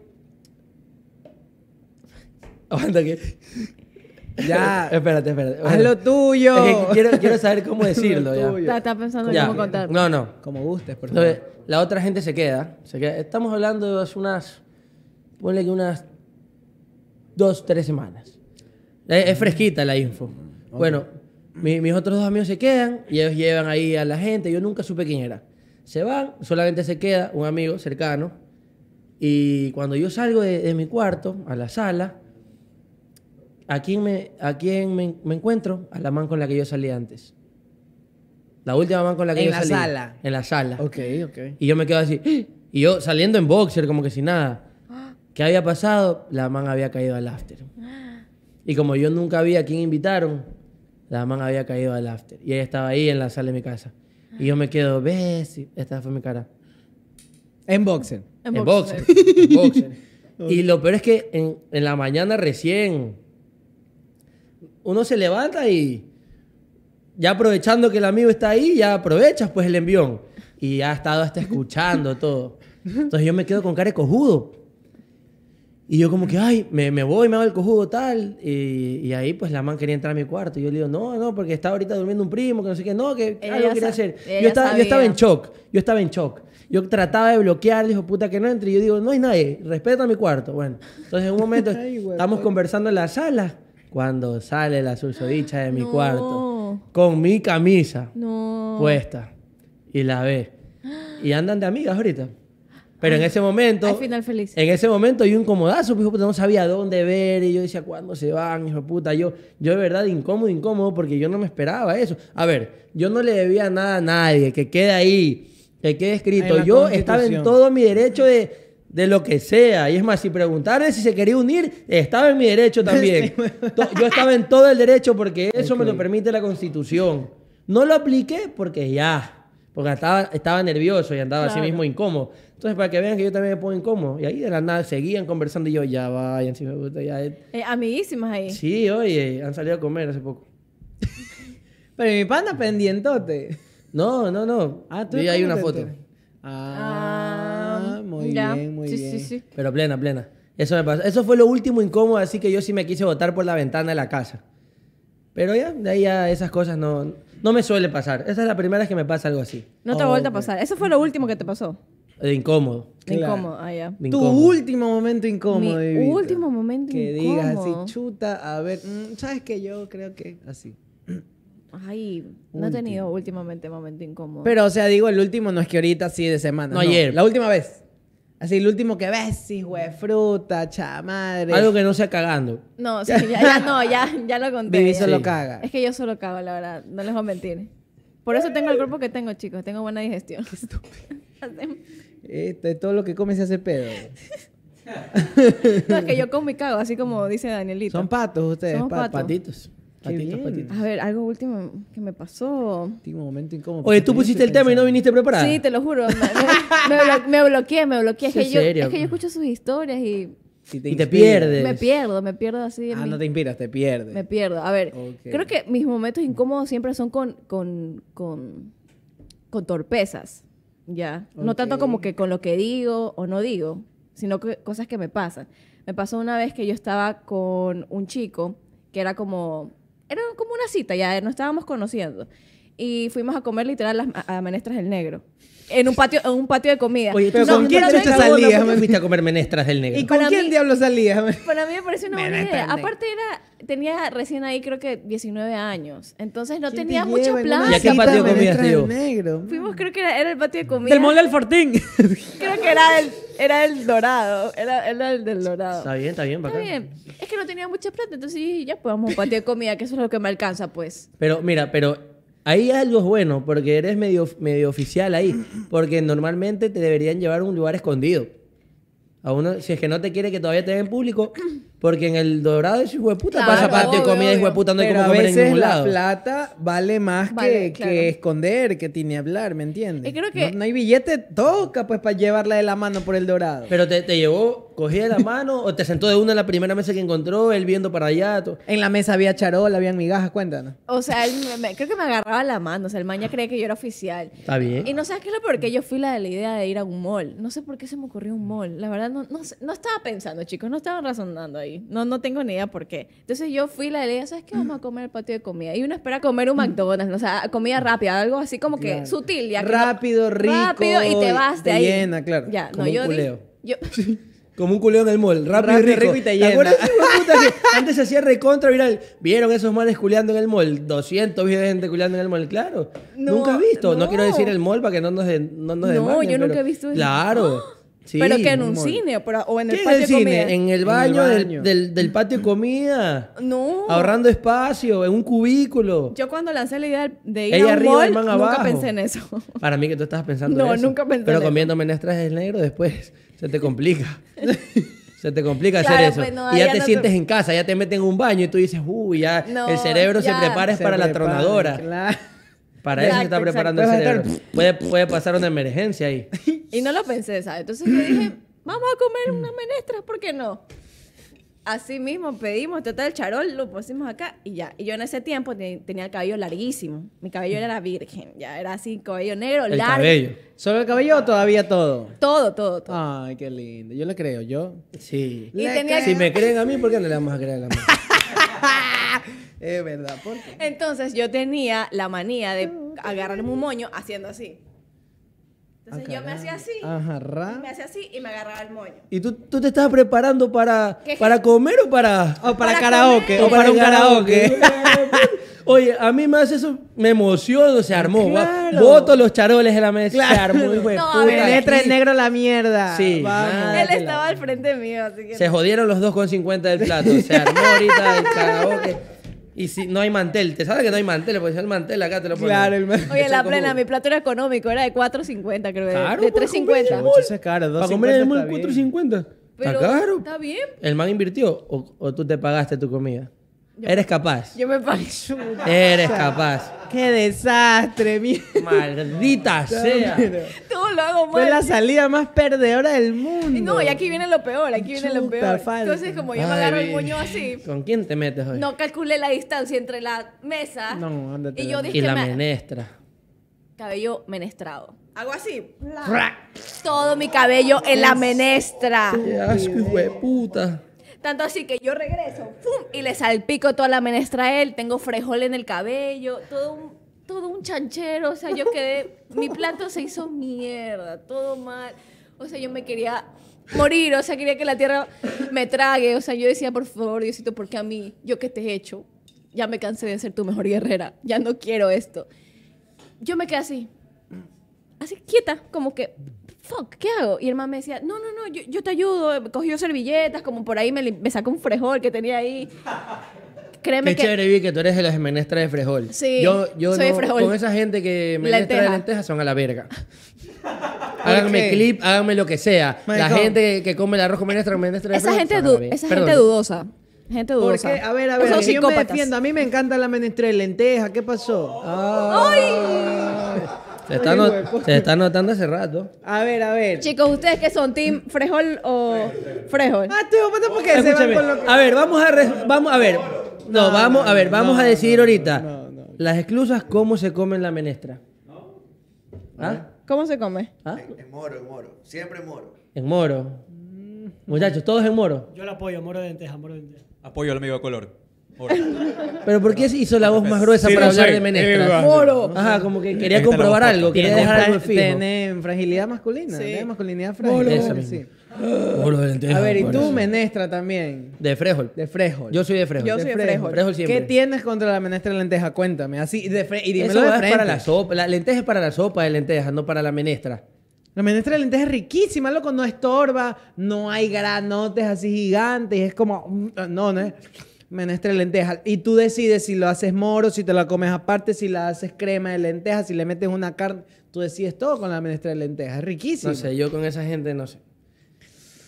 Aguanta que. Ya. espérate, espérate. Haz lo tuyo. quiero, saber cómo decirlo ya. pensando cómo contar. No, no. Como gustes, la otra gente se queda, Estamos hablando de unas. Ponle que unas. Dos, tres semanas. Es, fresquita la info. Mm, bueno, mis otros dos amigos se quedan y ellos llevan ahí a la gente. Yo nunca supe quién era. Se van, solamente se queda un amigo cercano. Y cuando yo salgo de mi cuarto a la sala, ¿a quién, me, a quién me, me encuentro? A la man con la que yo salí antes. La última man con la que yo salí. En la sala. En la sala. Ok, ok. Y yo me quedo así. ¡Ah! Y yo saliendo en boxer, como que sin nada. ¿Qué había pasado? La man había caído al after. Y como yo nunca vi a quién invitaron, la man había caído al after. Y ella estaba ahí en la sala de mi casa. Y yo me quedo, ves, esta fue mi cara. En boxer. En, boxer. en boxer. y lo peor es que en, en la mañana recién uno se levanta y ya aprovechando que el amigo está ahí, ya aprovechas pues el envión. Y ha estado hasta escuchando todo. Entonces yo me quedo con cara de cojudo. Y yo como que, ay, me, me voy, me hago el cojudo tal. Y, ahí pues la man quería entrar a mi cuarto. Y yo le digo, no, no, porque está ahorita durmiendo un primo, que no sé qué, no, que algo quería hacer. Yo estaba, yo estaba en shock, yo estaba en shock. Yo trataba de bloquear, dijo, puta que no entre. Y yo digo, no hay nadie, respeto a mi cuarto. Bueno, entonces en un momento estamos pues. conversando en la sala cuando sale la susodicha de mi cuarto con mi camisa puesta y la ve. Y andan de amigas ahorita. Pero en ese momento. En ese momento yo incomodazo, pues, hijo puta, no sabía dónde ver. Y yo decía, ¿cuándo se van, hijo puta? Yo, yo de verdad incómodo, incómodo, porque yo no me esperaba eso. A ver, yo no le debía nada a nadie, que quede ahí, que quede escrito. Yo estaba en todo mi derecho de de lo que sea. Y es más, si preguntarle si se quería unir, estaba en mi derecho también. Yo estaba en todo el derecho porque eso me lo permite la Constitución. No lo apliqué porque ya, porque estaba, estaba nervioso y andaba así mismo incómodo. Entonces, para que vean que yo también me pongo incómodo. Y ahí de la nada seguían conversando y yo, ya vaya si me gusta, ya. Eh, amiguísimas ahí. Sí, oye, han salido a comer hace poco. Pero mi panda pendientote. No, no, no. Ah, tú. hay una foto. ah muy ya. bien, muy sí, bien. Sí, sí. Pero plena, plena. Eso me pasó. Eso fue lo último incómodo, así que yo sí me quise botar por la ventana de la casa. Pero ya, de ahí ya esas cosas no, no me suele pasar. Esa es la primera vez que me pasa algo así. No te ha vuelto a pasar. Eso fue lo último que te pasó. De incómodo. incómodo, ah, Tu último momento incómodo, Mi último momento incómodo. Que digas así, chuta, a ver, mm, ¿sabes que Yo creo que así. Ay, no he tenido últimamente momento incómodo. Pero, o sea, digo, el último no es que ahorita sí de semana. no. ayer. La última vez. Así, el último que ves, hijo de fruta, chamadre. Algo que no sea cagando. No, sí, ya, no, ya, lo conté. Vivi solo lo caga. Es que yo solo cago, la verdad. No les voy a mentir. Por eso tengo el cuerpo que tengo, chicos. Tengo buena digestión. Qué estúpido. Este, todo lo que come se hace pedo. no, es que yo como y cago, así como dice Danielito. Son patos ustedes. patitos. A ver, algo último que me pasó. Último momento incómodo. Oye, tú pusiste el tema y no viniste preparada. Sí, te lo juro. Me, bloqueé, me bloqueé. es, que yo, escucho sus historias y y te pierdes. Me pierdo, me pierdo así. Ah, no te inspiras, te pierdes. Me pierdo. A ver, creo que mis momentos incómodos siempre son con, con, con, torpezas, ¿ya? No tanto como que con lo que digo o no digo, sino que cosas que me pasan. Me pasó una vez que yo estaba con un chico que era como era como una cita, ya nos estábamos conociendo. Y fuimos a comer literal las, a menestras del negro. En un patio, en un patio de comida. Oye, pero ¿con quién te salías? Me fuiste a comer menestras del negro. ¿Y con quién diablos salías? Para mí me pareció una buena idea. Aparte era, tenía recién ahí creo que 19 años. Entonces no tenía te mucha plata. ¿Y a qué patio de comida tío? Negro, Fuimos creo que era, el patio de comida. Del Mole al Fortín. creo que era el era el dorado. Era, el del dorado. Está bien, está bien, Está bien. Es que no tenía mucha plata, entonces ya pues vamos a de comida, que eso es lo que me alcanza, pues. Pero mira, pero ahí algo es bueno, porque eres medio, medio oficial ahí. Porque normalmente te deberían llevar a un lugar escondido. A uno, si es que no te quiere que todavía te en público, porque en el Dorado es hijo de puta, pasa parte de comida hijo de puta, no hay como comer en ningún la plata vale más que, que, esconder, que ¿me entiendes? Y creo que... no, hay billete, toca pues para llevarla de la mano por el Dorado. Pero te, llevó, cogía de la mano o te sentó de una en la primera mesa que encontró, él viendo para allá. En la mesa había charola, había migajas, cuéntanos. O sea, creo que me agarraba la mano, o sea, el maña creía que yo era oficial. Está bien. Y no sabes qué es lo porque yo fui la de la idea de ir a un mall. No sé por qué se me ocurrió un mall. La verdad, no, no, estaba pensando, chicos, no estaba razonando ahí. No, no tengo ni idea por qué. Entonces yo fui la idea, ¿sabes qué? Vamos a comer el patio de comida. Y uno espera comer un McDonald's, o sea, comida rápida, algo así como que sutil. Ya rápido, rico. Rápido y te vas de ahí. llena, claro. como un culeo. Como un culeo en el mall, rápido, y rico. y te llena. antes se hacía recontra viral? ¿Vieron esos males culeando en el mall? 200 videos de gente culeando en el mall, claro. nunca he visto. No. quiero decir el mall para que no nos, no No, yo nunca he visto eso. Claro pero que en un cine o en el patio En el baño, Del, patio de comida. No. Ahorrando espacio, en un cubículo. Yo cuando lancé la idea de ir a un arriba, nunca pensé en eso. Para mí que tú estabas pensando en eso. No, nunca pensé Pero en comiendo del negro después se te complica. se te complica hacer eso. Pues, y ya, te sientes en casa, ya te meten en un baño y tú dices, uy, ya el cerebro se prepara para la tronadora. Para eso se está preparando el cerebro. Puede, pasar una emergencia ahí. y no lo pensé, ¿sabes? Entonces yo dije, vamos a comer unas menestras, ¿por qué no? Así mismo pedimos, total, charol lo pusimos acá y ya. Y yo en ese tiempo tenía el cabello larguísimo. Mi cabello era virgen, ya era así, cabello negro, el largo. cabello? ¿Solo el cabello o todavía todo? Todo, todo, todo. Ay, qué lindo. Yo le creo, yo. Sí. Y Si me creen a mí, ¿por qué no le vamos a creer a la Es verdad, Entonces yo tenía la manía de agarrarme un moño haciendo así. Entonces ah, yo me hacía así. Ajá, me hacía así y me agarraba el moño. ¿Y tú, tú te estabas preparando para, para comer o para, o para, karaoke? O para, un karaoke. Oye, a mí me hace eso, me emocionó. se armó. Voto los charoles en la mesa, se armó y fue no, letra en negro la mierda. Sí. Ah, Él estaba al frente mío, así que... Se jodieron los 2,50 del plato, se armó ahorita el karaoke. Y si no hay mantel, te sabes que no hay mantel, porque si el mantel acá te lo pones. Claro, el Oye, la plena, mi plato era económico, era de 4.50, creo. Claro, de 3.50. Pues, cincuenta es caro, Para comer el muy 4.50. Pero está caro. Está bien. El man invirtió o tú te pagaste tu comida. Eres capaz. Yo me parezco... Eres capaz. ¡Qué desastre, mierda! ¡Maldita sea! ¡Tú lo hago mal. Fue la salida más perdedora del mundo. No, y aquí viene lo peor, aquí viene lo peor. Entonces, como yo me agarro el puño así. ¿Con quién te metes hoy? No calculé la distancia entre la mesa no, y yo dije. Y la menestra. Cabello menestrado. Hago así. Todo mi cabello en la menestra. ¡Qué asco, hijo de puta! Tanto así que yo regreso, Y le salpico toda la menestra a él, tengo frejol en el cabello, todo un, todo un chanchero, o sea, yo quedé, mi plato se hizo mierda, todo mal. O sea, yo me quería morir, o sea, quería que la tierra me trague, o sea, yo decía, por favor, Diosito, ¿por qué a mí? ¿Yo qué te he hecho? Ya me cansé de ser tu mejor guerrera, ya no quiero esto. Yo me quedé así, así quieta, como que fuck, ¿qué hago? Y el mamá me decía, no, no, no, yo, yo te ayudo. Cogió servilletas, como por ahí me, me sacó un frejol que tenía ahí. Créeme Qué que... chévere, vi que tú eres de las menestras de frijol. Sí, yo, yo soy de frejol. Con esa gente que menestra de lentejas son a la verga. háganme clip, háganme lo que sea. la gente que come el arroz con menestra, menestra de esa Gente esa gente dudosa. Gente dudosa. Porque, a ver, a ver, yo me defiendo. A mí me encanta la menestra de lenteja. ¿Qué pasó? ¡Ay! Ah. Se está, notando hace rato. A ver, a ver. Chicos, ¿ustedes qué son? ¿Team Frejol o Frejol? Ah, tú, pues, qué se van con lo que... A ver, vamos a... Vamos, a ver. No, vamos, a ver, vamos a decidir ahorita. Las exclusas, ¿cómo se comen la menestra? ¿Ah? ¿Ah? ¿Cómo se come? ¿Ah? En, moro, en moro. Siempre en moro. En moro. Muchachos, todos en moro. Yo la apoyo, moro de lenteja, moro de lenteja. Apoyo al amigo de color. ¿Pero por qué hizo la voz más gruesa para hablar de Menestra? Ajá, como que quería comprobar algo, quería dejar algo fijo. Tiene fragilidad masculina, sí. masculinidad frágil. lenteja. a ver, y tú, menestra también. De frijol De frijol Yo soy de frejol. Yo soy de frejol. ¿Qué tienes contra la menestra de lenteja? Cuéntame. Así, de y dímelo Eso de Es para la sopa. La lenteja es para la sopa de lenteja, no para la menestra. La menestra de lenteja es riquísima, loco. No estorba, no hay granotes así gigantes. Es como... Mm, no, no es... Menestra de lentejas. Y tú decides si lo haces moro, si te la comes aparte, si la haces crema de lentejas, si le metes una carne. Tú decides todo con la menestra de lentejas. Es riquísimo. No sé, yo con esa gente no sé.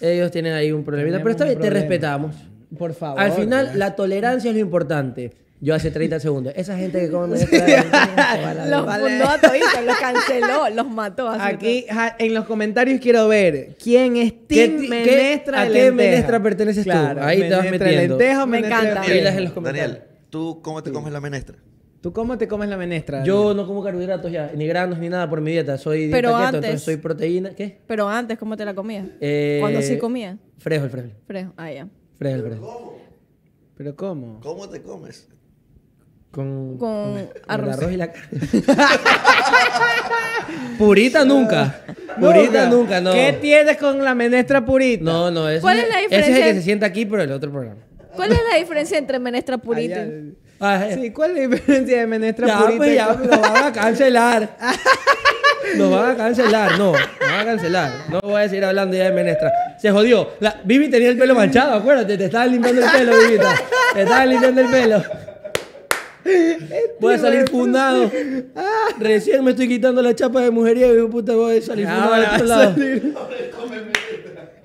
Ellos tienen ahí un problema, pero está te respetamos. Por favor. Al final, la tolerancia es lo importante. Yo hace 30 segundos. Esa gente que come. Sí. los fundó a toito los canceló, los mató. Aquí en los comentarios quiero ver quién es Tim Menestra. ¿A qué menestra perteneces tú? Ahí te vas metiendo. lentejo Me encanta. Daniel, ¿tú cómo te comes la menestra? ¿Tú cómo te comes la menestra? Yo no como carbohidratos ya, ni granos ni nada por mi dieta. Soy Pero antes, entonces soy proteína. ¿Qué? Pero antes, ¿cómo te la comías? Eh, ¿Cuándo sí comía Frejo, el frejo. Frejo, ah, ya. Frejo, el frejo. ¿Pero cómo? ¿Pero cómo? ¿Cómo te comes? Con, arroz. y la purita nunca. Purita nunca. no. ¿Qué tienes con la menestra purita? No, no, es ¿Cuál es, la diferencia? Ese es el que se sienta aquí, pero el otro programa. ¿Cuál es la diferencia entre menestra ah, purita? Ah, ah, sí, ¿cuál es la diferencia de menestra ya, purita? Pues, ya, lo van a cancelar. Nos van a cancelar, no. Nos van a cancelar. No voy a seguir hablando ya de menestra. Se jodió. La, Vivi tenía el pelo manchado, acuérdate. Te estaban limpiando el pelo, vivi Te estaban limpiando el pelo. Voy a salir fundado. Recién me estoy quitando la chapa de mujería y puta voy a salir fundado al otro lado.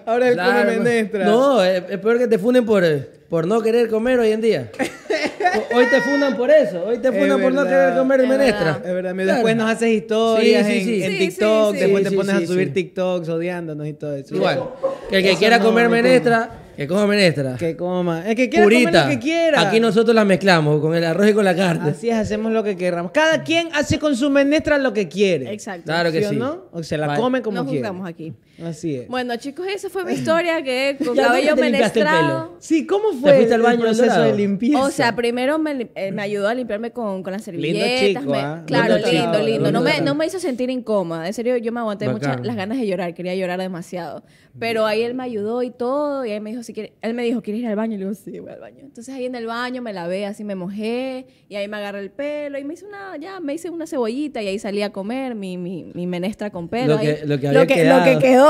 Ahora él come menestra. No, es, peor que te funden por, por no querer comer hoy en día. hoy te fundan por eso. Hoy te fundan por no querer comer menestra. Es verdad. Después nos haces historias En, TikTok. Después te pones a subir TikToks odiándonos y todo eso. Igual. Que el que quiera comer menestra que coma menestra. Que coma. Es que quiera comer lo que quiera. Aquí nosotros la mezclamos con el arroz y con la carne. Así es, hacemos lo que queramos. Cada quien hace con su menestra lo que quiere. Exacto. Claro que sí. O se la come como quiera Nos aquí. Así es. Bueno, chicos, esa fue mi historia que con cabello menestrado. Sí, ¿cómo fue baño el proceso de limpieza? O sea, primero eh, me, ayudó a limpiarme con, con las servilletas. Ah, claro, Lindo lindo, No, me, hizo sentir incómoda. En serio, yo me aguanté muchas las ganas de llorar. Quería llorar demasiado. Pero ahí él me ayudó y todo. Y ahí me dijo, si quieres... Él me dijo, ¿quieres ir al baño? Y le digo, sí, voy al baño. Entonces ahí en el baño me lavé, así me mojé. Y ahí me agarré el pelo. Y me hice una... Ya, me hice una cebollita. Y ahí salí a comer mi, menestra con pelo. Lo que, quedó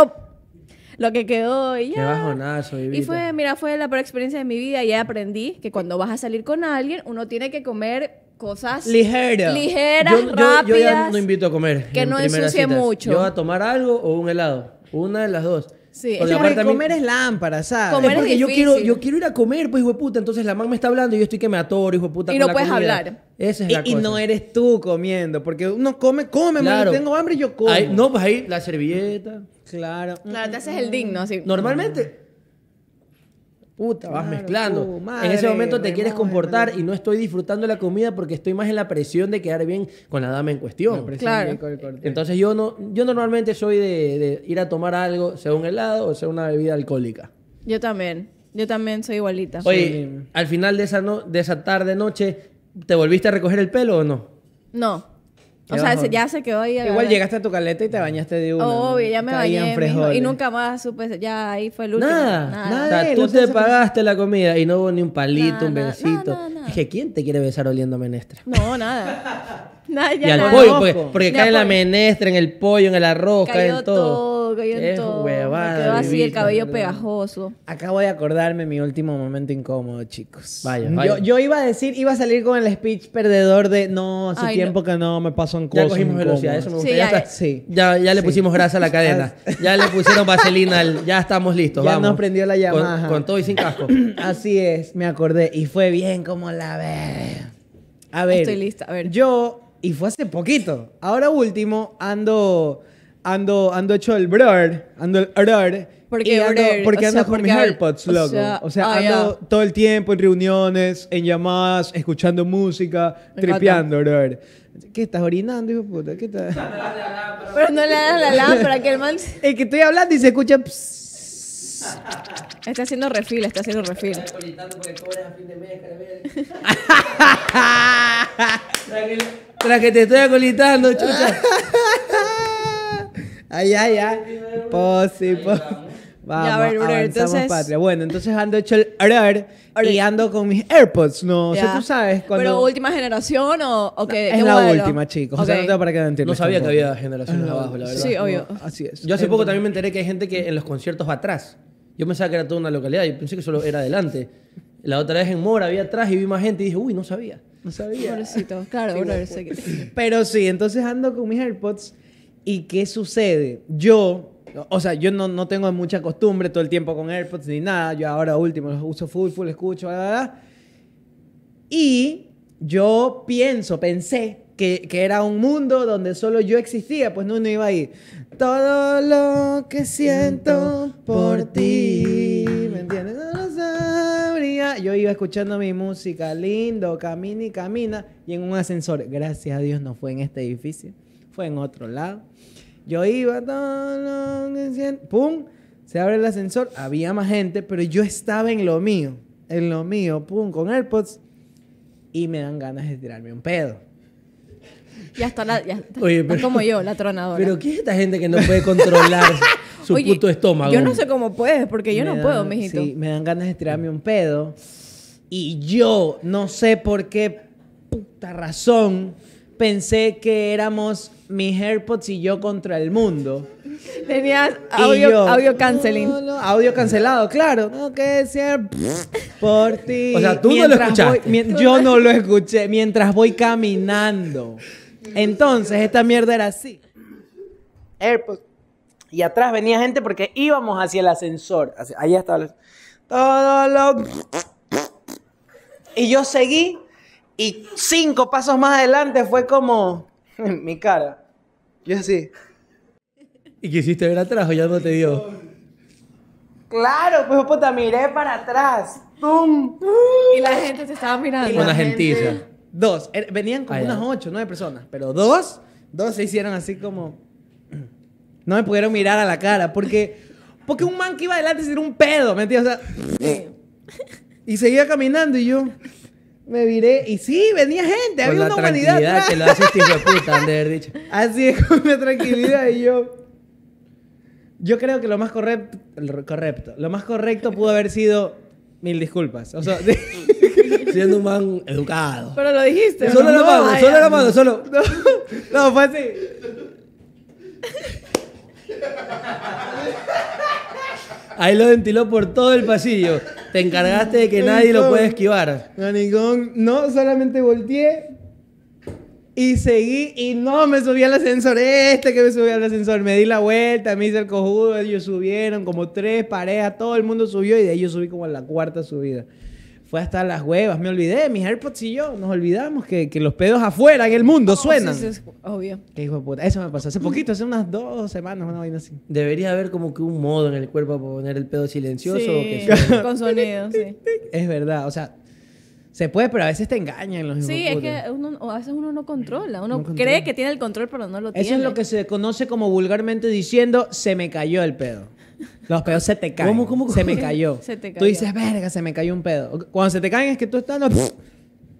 lo que quedó y ya. Qué bajonazo, Y fue, mira, fue la peor experiencia de mi vida y ya aprendí que cuando vas a salir con alguien, uno tiene que comer cosas ligeras, rápidas. Yo ya no invito a comer. Que no ensucie mucho. Yo a tomar algo o un helado. Una de las dos. Sí, comer es lámpara, ¿sabes? Porque yo quiero, yo quiero ir a comer, pues, hijo de puta. Entonces la mamá me está hablando y yo estoy que me atoro, hijo de puta. Y no puedes hablar. es y, y no eres tú comiendo, porque uno come, come, claro. tengo hambre y yo como. no, pues ahí la servilleta. Claro. Mm, claro, te mm, haces el mm. digno. Sí. Normalmente, puta, vas mezclando. en ese momento te quieres comportar y no estoy disfrutando De la comida porque estoy más en la presión de quedar bien con la dama en cuestión. Claro. Entonces yo no, yo normalmente soy de, ir a tomar algo, sea un helado o sea una bebida alcohólica. Yo también. Yo también soy igualita. Oye, al final de esa, no, de esa tarde, noche, ¿te volviste a recoger el pelo o no? No. O sea, ya se quedó ahí. Igual llegaste a tu caleta y te bañaste de un Obvio, ya me bañé. y nunca más supe, ya ahí fue el último. Nada, nada. O sea, tú te pagaste la comida y no hubo ni un palito, un besito. Dije, ¿quién te quiere besar oliendo menestra? No, nada. nada ya y al pollo, pues, porque, porque cae la menestra, en el pollo, en el arroz, cae en todo porque así el cabello pegajoso. Acabo de acordarme mi último momento incómodo, chicos. Vaya, Yo, iba a decir, iba a salir con el speech perdedor de no, hace tiempo que no me en cosas. Ya cogimos velocidad, ya, le pusimos grasa a la cadena. ya le pusieron vaselina, al, ya estamos listos. Ya nos prendió la llamada. Con, todo y sin casco. así es, me acordé. Y fue bien como la vez. A ver. Estoy lista, a ver. Yo, y fue hace poquito. Ahora último, ando ando, ando hecho el brr, ando el brother. Porque, ando, porque ando con mis AirPods, loco. O sea, ah, ando todo el tiempo en reuniones, en llamadas, escuchando música, tripeando, broer. ¿Qué estás orinando, hijo puta? ¿Qué estás? Pero no le das la lámpara, que el man. Es que estoy hablando y se escucha. Está haciendo refil, está haciendo refil. porque a fin de mes, Tras que te estoy acolitando, chucha. Ay, ay, ay. Pues sí, pues. Vamos, a ver, bro, entonces... Bueno, entonces ando hecho el ver y ando con mis AirPods, ¿no? Ya. O sea, tú sabes ¿Pero última generación o, o qué, Es la última, chicos. O sea, no tengo para qué mentir. No sabía que había generaciones ah, abajo, la verdad. Sí, obvio. así es. Yo hace poco también me enteré que hay gente que en los conciertos va atrás. Yo pensaba que era toda una localidad. Yo pensé que solo era adelante. La otra vez en Mora había atrás y vi más gente y dije, uy, no sabía. No sabía. Pobrecito. Claro, sé Pero sí, entonces ando con mis AirPods ¿Y qué sucede? Yo, o sea, yo no, no tengo mucha costumbre todo el tiempo con AirPods ni nada. Yo ahora último los uso full, full, escucho, Y yo pienso, pensé que, que, era un mundo donde solo yo existía, pues no, no iba ahí. Todo lo que siento por ti, ¿me entiendes? No lo sabría. Yo iba escuchando mi música, lindo, camina y camina, y en un ascensor, gracias a Dios no fue en este edificio, fue en otro lado. Yo iba, ¡pum! Se abre el ascensor, había más gente, pero yo estaba en lo mío, en lo mío, ¡pum! Con AirPods y me dan ganas de tirarme un pedo. Ya está, Oye, como yo, la tronadora. Pero ¿qué es esta gente que no puede controlar su puto estómago? Yo no sé cómo puedes, porque yo no puedo, mijito. Sí, me dan ganas de tirarme un pedo. Y yo no sé por qué puta razón pensé que éramos mis AirPods y yo contra el mundo. Tenías audio, audio canceling. audio cancelado, claro. No, que decir por ti. O sea, tú no lo escuchaste. yo no lo escuché mientras voy caminando. Entonces, esta mierda era así. AirPods. Y atrás venía gente porque íbamos hacia el ascensor. allá estaba Todo lo... Y yo seguí y cinco pasos más adelante fue como... mi cara. Yo así. ¿Y quisiste ver atrás o ya no te dio? Claro, pues puta, miré para atrás. ¡Tum! Y la gente se estaba mirando. Y la Gente... Dos. Er, venían como ah, unas ocho, nueve personas. Pero dos, dos se hicieron así como... No me pudieron mirar a la cara. Porque, porque un man que iba adelante era un pedo, ¿me entiendes? O sea, Y seguía caminando y yo me viré y sí, venía gente, había una humanidad. que lo hace este de puta, de dicho. Así es, con tranquilidad y yo. Yo creo que lo más correcto, lo más correcto pudo haber sido mil disculpas. O sea, siendo un man educado. Pero lo dijiste. Solo la solo la mando, solo. no fue así. Ahí lo ventiló por todo el pasillo. Te encargaste de que nadie lo puede esquivar. no, solamente volteé y seguí y no me subí al ascensor. Este que me subí al ascensor. Me di la vuelta, me hice el cojudo. Ellos subieron como tres parejas. Todo el mundo subió y de ahí yo subí como a la cuarta subida fue estar las huevas, me olvidé, mis AirPods y yo, nos olvidamos que, los pedos afuera en el mundo oh, suenan. Sí, obvio. Qué hijo puta. Eso me pasó hace poquito, hace unas dos semanas, una vaina así. Debería haber como que un modo en el cuerpo para poner el pedo silencioso. con sonido, sí. Es verdad, o sea, se puede, pero a veces te engañan los Sí, es que uno, a veces uno no controla. Uno cree que tiene el control, pero no lo tiene. Eso es lo que se conoce como vulgarmente diciendo, se me cayó el pedo. Los pedos se te caen. Se me cayó. Tú dices, verga, se me cayó un pedo. Cuando se te caen es que tú estás...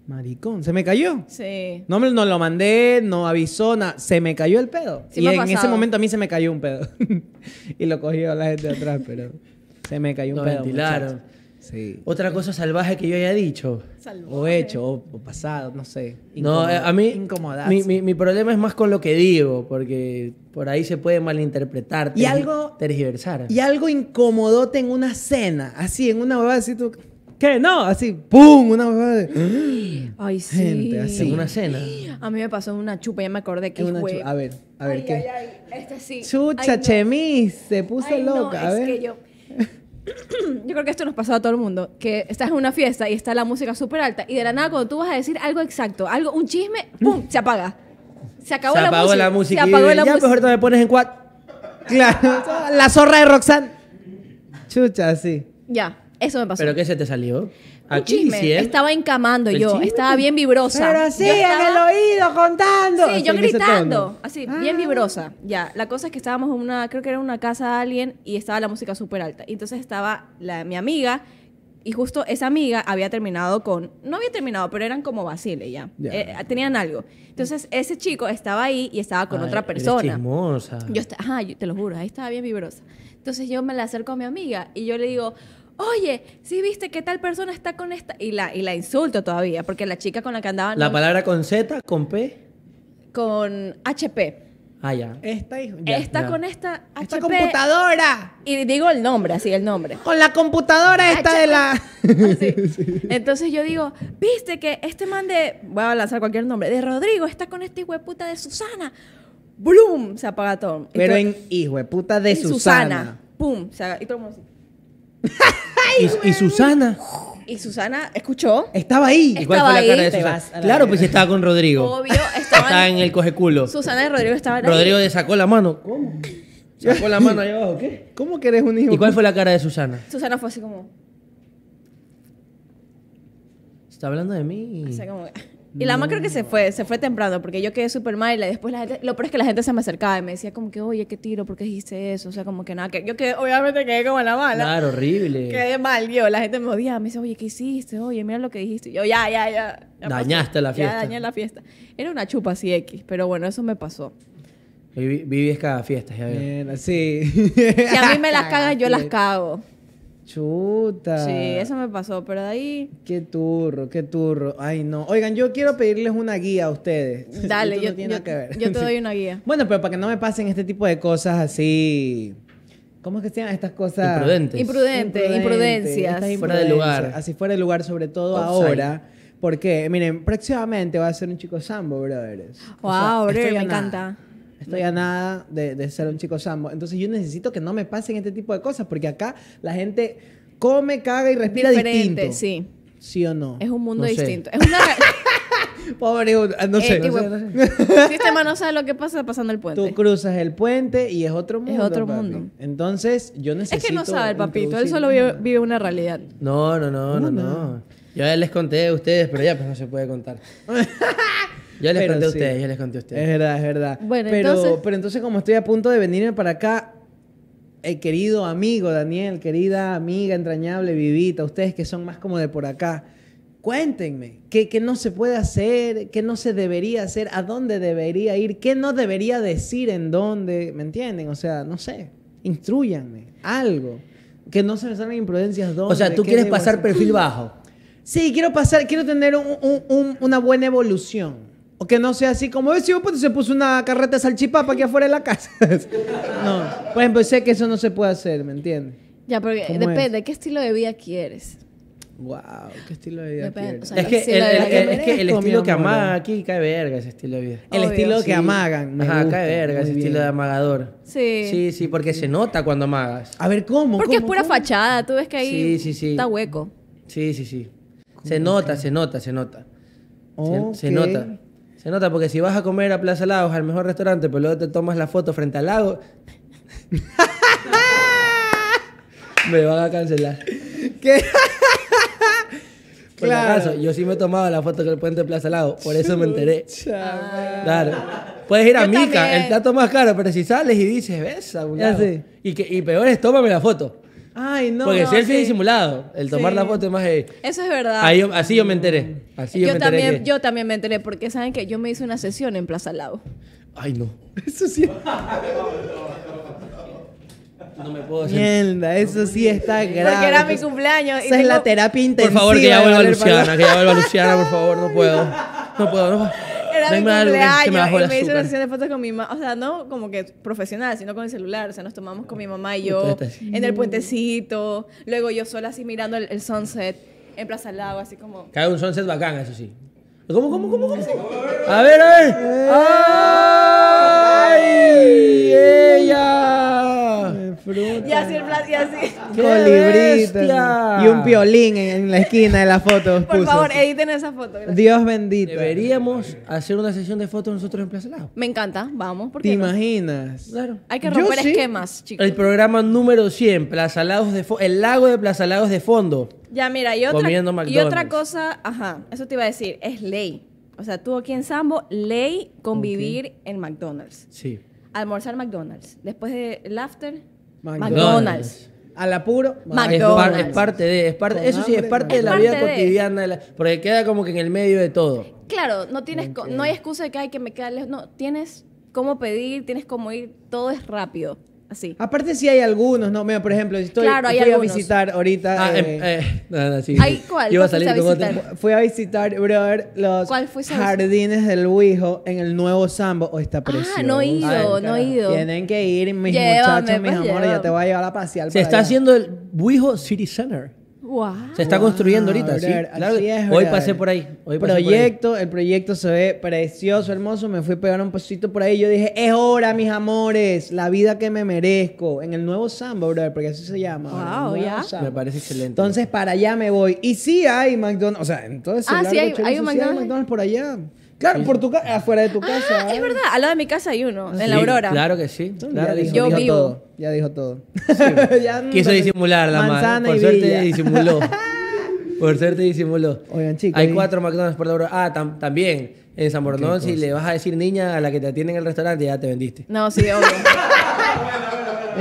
Maricón, se me cayó. Sí. No, no lo mandé, no avisó, nada. Se me cayó el pedo. y en ese momento a mí se me cayó un pedo. y lo cogió la gente de atrás, pero se me cayó un pedo. Otra cosa salvaje que yo haya dicho. O hecho, o, pasado, no sé. no, eh, a mí. Mi, mi, problema es más con lo que digo, porque por ahí se puede malinterpretar, y algo, tergiversar. Y algo incomodote en una cena, así, en una boda así tú. ¿Qué? No, así, ¡pum! Una boda de. Ay, sí. Gente, así. En una cena. A mí me pasó una chupa, ya me acordé que. Una A ver, a ver, ¿qué? Ay, este sí. Chucha, Chemis, se puso loca. a ver. Es que yo. yo creo que esto nos pasó a todo el mundo, que estás en una fiesta y está la música súper alta y de la nada cuando tú vas a decir algo exacto, algo, un chisme, ¡pum! Mm. se apaga. Se acabó, la, música, la, Se apagó y, la ya mejor te me pones en cuatro Claro. la zorra de Roxanne. Chucha, sí. Ya, eso me pasó. ¿Pero qué se te salió? Aquí chisme. estaba encamando yo, estaba bien vibrosa. Pero sí, en el oído contando. Sí, yo gritando, así, bien ah. vibrosa. Ya, la cosa es que estábamos en una, creo que era una casa de alguien y estaba la música súper alta. Y entonces estaba la, mi amiga y justo esa amiga había terminado con, no había terminado, pero eran como Basile ya. Eh, tenían algo. Entonces ese chico estaba ahí y estaba con otra persona. hermosa Yo, ajá, te lo juro, ahí estaba bien vibrosa. Entonces yo me la acerco a mi amiga y yo le digo, oye, ¿sí viste que tal persona está con esta? Y la, y la insulto todavía, porque la chica con la que andaba... ¿La palabra con Z, con P? Con HP. Ah, ya. Esta, hija. Está con esta HP. ¡Esta computadora! Y digo el nombre, así, el nombre. Con la computadora esta de la... Ah, Entonces yo digo, viste que este man de... Voy a lanzar cualquier nombre. De Rodrigo está con esta hueputa de Susana. ¡Brum! Se apaga todo. Pero en hijo de puta de Susana. Susana. ¡Pum! Se y todo el y, Susana. Y Susana escuchó. Estaba ahí. ¿Y cuál fue la cara de Susana? Claro, pues estaba con Rodrigo. Estaba en el culo Susana y Rodrigo estaban ahí. Rodrigo le sacó la mano. ¿Cómo? Sacó la mano ahí abajo, ¿qué? ¿Cómo que eres un hijo? ¿Y cuál fue la cara de Susana? Susana fue así como, ¿Está hablando de mí? así como, y la más creo que se fue, se fue temprano, porque yo quedé super mal y después la gente, lo peor es que la gente se me acercaba y me decía como que, oye, qué tiro, ¿por qué dijiste eso? O sea, como que nada, que yo quedé, obviamente quedé como en la mala. Claro, horrible. Quedé mal, yo, la gente me odiaba, me dice, oye, ¿qué hiciste? Oye, mira lo que dijiste. yo, ya, ya, ya. Dañaste la fiesta. Ya dañé la fiesta. Era una chupa así X, pero bueno, eso me pasó. Vivís cada fiesta, ya Sí. Si a mí me las cagas, yo las cago. Chuta. Sí, eso me pasó, pero de ahí. Qué turro, qué turro. Ay, no. Oigan, yo quiero pedirles una guía a ustedes. Dale, yo, te doy una guía. Bueno, pero para que no me pasen este tipo de cosas así. ¿Cómo es que se estas cosas? Imprudentes. Imprudente, imprudencias. Fuera de lugar. Así fuera de lugar, sobre todo ahora. Porque, miren, próximamente va a ser un chico sambo, brothers. Wow, me encanta. Estoy a nada de, ser un chico sambo. Entonces yo necesito que no me pasen este tipo de cosas, porque acá la gente come, caga y respira Diferente, sí. ¿Sí o no? Es un mundo distinto. Es una... Pobre, ah, eh, no sé. el no este no sabe lo que pasa pasando el puente. Tú cruzas el puente y es otro mundo. Es otro mundo. Entonces, yo necesito. Es que no sabe el papito, él solo vive, una realidad. No, no, no, no, no. Yo ya les conté a ustedes, pero ya pues no se puede contar. Ya les conté a ustedes, ya les conté a ustedes. Es verdad, es verdad. pero, entonces... pero entonces, como estoy a punto de venirme para acá, el querido amigo Daniel, querida amiga entrañable Vivita, ustedes que son más como de por acá, cuéntenme, ¿qué, no se puede hacer? ¿Qué no se debería hacer? ¿A dónde debería ir? ¿Qué no debería decir en dónde? ¿Me entienden? O sea, no sé, instruyanme, algo. Que no se me salgan imprudencias dos. O sea, tú quieres pasar perfil bajo. Sí, quiero pasar, quiero tener una buena evolución que no sea así como, ves, eh, oh, pues se puso una carreta de salchipapa aquí afuera de la casa. no, pues sé que eso no se puede hacer, ¿me entiendes? Ya, porque depende, ¿qué estilo de vida quieres? Wow, qué estilo de vida. Depende, es, que el, estilo que amaga aquí cae verga ese estilo de vida. el estilo que amagan. Ajá, cae verga ese estilo de amagador. Sí. Sí, sí, porque se nota cuando amagas. A ver, ¿cómo? Porque es pura fachada, tú ves que ahí está hueco. Sí, sí, sí. Se nota, se nota, se nota, Se, nota. Se nota porque si vas a comer a Plaza Lagos, al mejor restaurante, pero pues luego te tomas la foto frente al lago. me van a cancelar. Por acaso, yo sí me he tomado la foto con el puente de Plaza Lago, por eso me enteré. Ah, claro. Puedes ir a Mica, el plato más caro, pero si sales y dices, ves, Y, y peor es, tómame la foto. Ay, no. Porque selfie okay. disimulado. El tomar la foto es más. Eh, eso es verdad. así yo me enteré. Mm. Así yo, me enteré también, Yo también me enteré, porque saben que yo me hice una sesión en Plaza Lago. Ay, no. Eso sí. No me puedo hacer. Mierda, eso sí está grave. Porque era mi cumpleaños. Esa es la terapia intensiva. Por favor, que ya vuelva Luciana, que ya vuelva Luciana, por favor, no puedo. No puedo, no puedo era mi cumpleaños me y me hice una sesión de fotos con mi mamá. O sea, no como que profesional, sino con el celular. O sea, nos tomamos con mi mamá y yo en el puentecito. Luego yo sola así mirando el, sunset en Plaza del Lago, así como... Cae un sunset bacán, eso sí. ¿Cómo, cómo, cómo, cómo? A ver, a ver. Eh. ¡Ay! ¡Ella! Y así el plato, y así. Y un piolín en, la esquina de la foto. Por favor, editen esa foto. Dios bendito. Deberíamos hacer una sesión de fotos nosotros en Plaza Me encanta, vamos. ¿por ¿Te imaginas? Claro. Hay que romper esquemas, chicos. El programa número 100, Plaza de El lago de Plaza Lagos de fondo. Ya, mira, y otra, y otra cosa, ajá, eso te iba a decir, es ley. O sea, tú aquí en Sambo, ley convivir en McDonald's. Sí. Almorzar McDonald's. Después de laughter, McDonald's. Al apuro, McDonald's. Es, parte de, es parte, eso sí, es parte de la vida cotidiana, porque queda como que en el medio de todo. Claro, no tienes, no hay excusa de que hay que me quedar lejos, no, tienes cómo pedir, tienes cómo ir, todo es rápido. Aparte si hay algunos, ¿no? Mira, por ejemplo, estoy, claro, fui a visitar ahorita... Ah, em, eh, eh, sí, ¿Hay cuál? a a Fui a visitar, brother, los jardines del Huijo en el nuevo Sambo. O oh, está precioso. Ah, no he ido, no he ido. Tienen que ir, mis muchachos, mis pues, amores. Ya te voy a llevar a pasear. Se está haciendo el Buijo City Center. Se está construyendo ahorita, hoy pasé por ahí. proyecto, El proyecto se ve precioso, hermoso. Me fui a pegar un pasito por ahí. Yo dije, es hora, mis amores. La vida que me merezco. En el nuevo samba, brother, porque así se llama. Me parece excelente. Entonces, para allá me voy. Y sí hay McDonald's. O sea, entonces. Ah, hay, hay McDonald's por allá. Claro, por tu afuera de tu ah, casa. Es verdad, al lado de mi casa hay uno, en la Aurora. Claro que sí. yo dijo vivo. Todo. Ya dijo todo. Quiso disimular la manzana madre. Por suerte disimuló. por suerte disimuló. Oigan, chicos. Hay cuatro McDonald's por la Aurora. Ah, también. En San Borondón, si le vas a decir niña a la que te atiende en el restaurante, ya te vendiste. No, sí, obvio.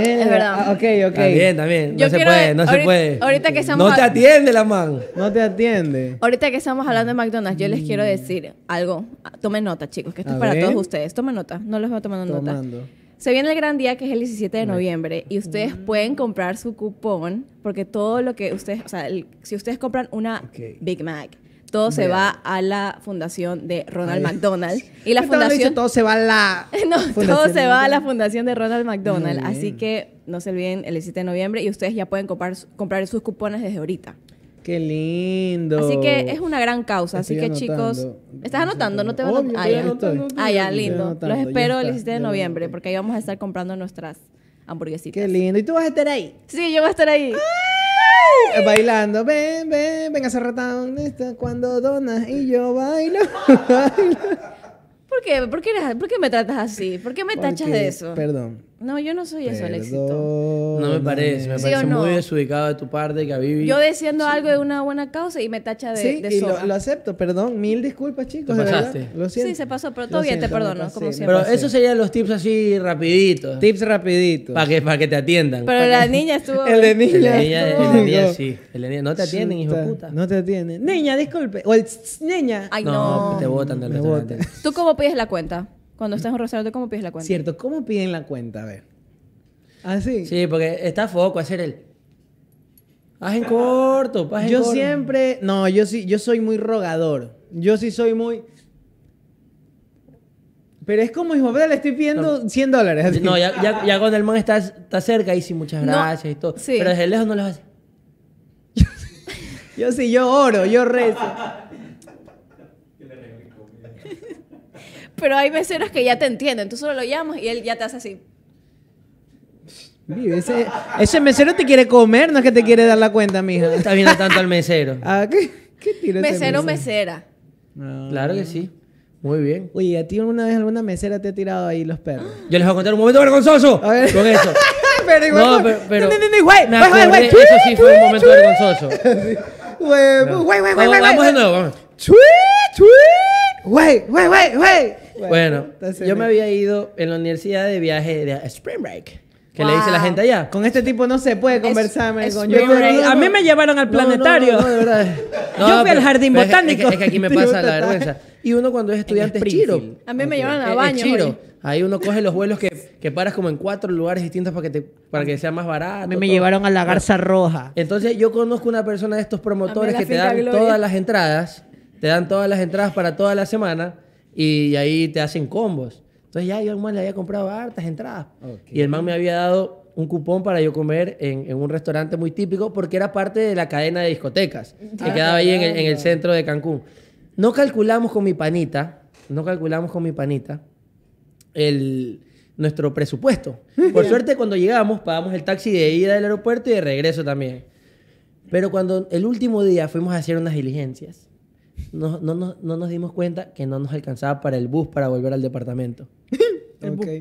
es verdad. Ah, ok, ok. También, también. no se puede, no se puede. Ahorita que estamos no te atiende la man. No te atiende. Ahorita que estamos hablando de McDonald's, yo les quiero decir algo. Ah, tomen nota, chicos, que esto es para todos ustedes. Tomen nota. No les voy tomando Tomando. nota. Se viene el gran día que es el 17 de noviembre y ustedes mm. pueden comprar su cupón porque todo lo que ustedes, o sea, si ustedes compran una Big Mac, todo se va a la fundación de Ronald McDonald. Y la fundación... todo se va a la... no, todo se va a la fundación de Ronald McDonald. Así que no se olviden el 17 de noviembre y ustedes ya pueden comprar, sus cupones desde ahorita. Qué lindo. Así que es una gran causa. así que chicos, estás anotando, no te vas a ah, ah, ya. lindo. Los espero el 17 de noviembre porque ahí vamos a estar comprando nuestras hamburguesitas. Qué lindo. ¿Y tú vas a estar ahí? Sí, yo voy a estar ahí. ¡Ay! Eh, bailando, ven, ven, ven a ratón cuando donas y yo bailo. bailo. ¿Por qué? ¿Por qué, me tratas así? ¿Por qué me tachas de eso? Perdón. No, yo no soy eso, el éxito. No me parece, me parece muy desubicado de tu parte, que vivido. Yo diciendo algo de una buena causa y me tacha de, sí, y lo, acepto, perdón, mil disculpas, chicos. pasaste? Lo siento. Sí, se pasó, pero todo bien, te perdono, como siempre. Pero esos serían los tips así rapiditos. Tips rapiditos. Para que, que te atiendan. Pero la niña estuvo... el de niña. El de niña, el niña sí. El de niña. No te atienden, hijo puta. No te atienden. Niña, disculpe. O el niña. Ay, no. te votan del restaurante. ¿Tú cómo pides la cuenta? Cuando estás en un Rosario, ¿cómo pides la cuenta? Cierto, ¿cómo piden la cuenta? A ver. Ah, sí. Sí, porque está foco hacer el. Haz en corto, haz Yo siempre. No, yo sí, yo soy muy rogador. Yo sí soy muy. Pero es como, hijo, le estoy pidiendo 100 dólares. No, ya, con el man está, cerca, y sí, muchas gracias y todo. Sí. Pero desde lejos no lo hace. yo sí, yo oro, yo rezo. Pero hay meseros que ya te entienden. Tú solo lo llamas y él ya te hace así. Ese, mesero te quiere comer, no es que te quiere dar la cuenta, mija. Está viendo tanto al mesero. ¿A ah, ¿qué, qué tiro ese Mesero, mesera. No. Ah, claro que sí. Muy bien. Oye, ¿a ti alguna vez alguna mesera te ha tirado ahí los perros? Yo les voy a contar un momento vergonzoso A ver. con eso. pero igual. No, pero, pero No, no, no, güey, güey, güey, eso sí fue un momento vergonzoso. Güey, güey, güey, güey, Vamos, de nuevo, vamos. Chui, chui. Güey, güey, güey, güey. Bueno, yo me había ido en la universidad de viaje de Spring Break. Que le dice la gente allá. Con este tipo no se puede conversar, yo, A mí me llevaron al planetario. No, de verdad. yo fui al jardín botánico. Es que, aquí me pasa la vergüenza. Y uno cuando es estudiante es chiro. A mí me llevaron a baño. Es chiro. Ahí uno coge los vuelos que, que, paras como en cuatro lugares distintos para que, para que sea más barato. A mí me llevaron a la Garza ah. Roja. Entonces yo conozco una persona de estos promotores que te dan todas las entradas. Te dan todas las entradas para toda la semana. Y ahí te hacen combos. Entonces ya yo al man le había comprado hartas entradas. Y el man me había dado un cupón para yo comer en, un restaurante muy típico porque era parte de la cadena de discotecas que ah, quedaba ahí en el, centro de Cancún. No calculamos con mi panita, no calculamos con mi panita el, nuestro presupuesto. Por suerte, cuando llegamos, pagamos el taxi de ida del aeropuerto y de regreso también. Pero cuando el último día fuimos a hacer unas diligencias, no, nos dimos cuenta que no nos alcanzaba para el bus para volver al departamento.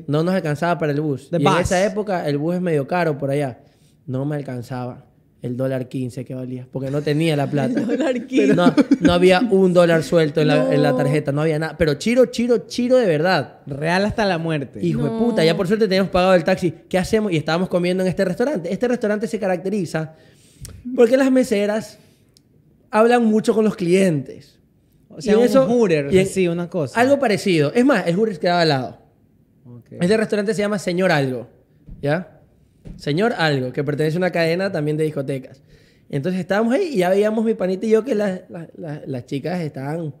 No nos alcanzaba para el bus. y en esa época el bus es medio caro por allá. No me alcanzaba el dólar 15 que valía, porque no tenía la plata. el dólar 15. No, había un dólar suelto en, la, tarjeta, no había nada. Pero chiro, chiro, chiro de verdad. Real hasta la muerte. Hijo de puta, ya por suerte teníamos pagado el taxi. ¿Qué hacemos? Y estábamos comiendo en este restaurante. Este restaurante se caracteriza porque las meseras hablan mucho con los clientes. O sea, un Sí, una cosa. Algo parecido. Es más, el Hooters quedaba al lado. Ese Este restaurante se llama Señor Algo, ¿ya? Señor Algo, que pertenece a una cadena también de discotecas. Entonces estábamos ahí y ya veíamos mi panita y yo que las, chicas estaban,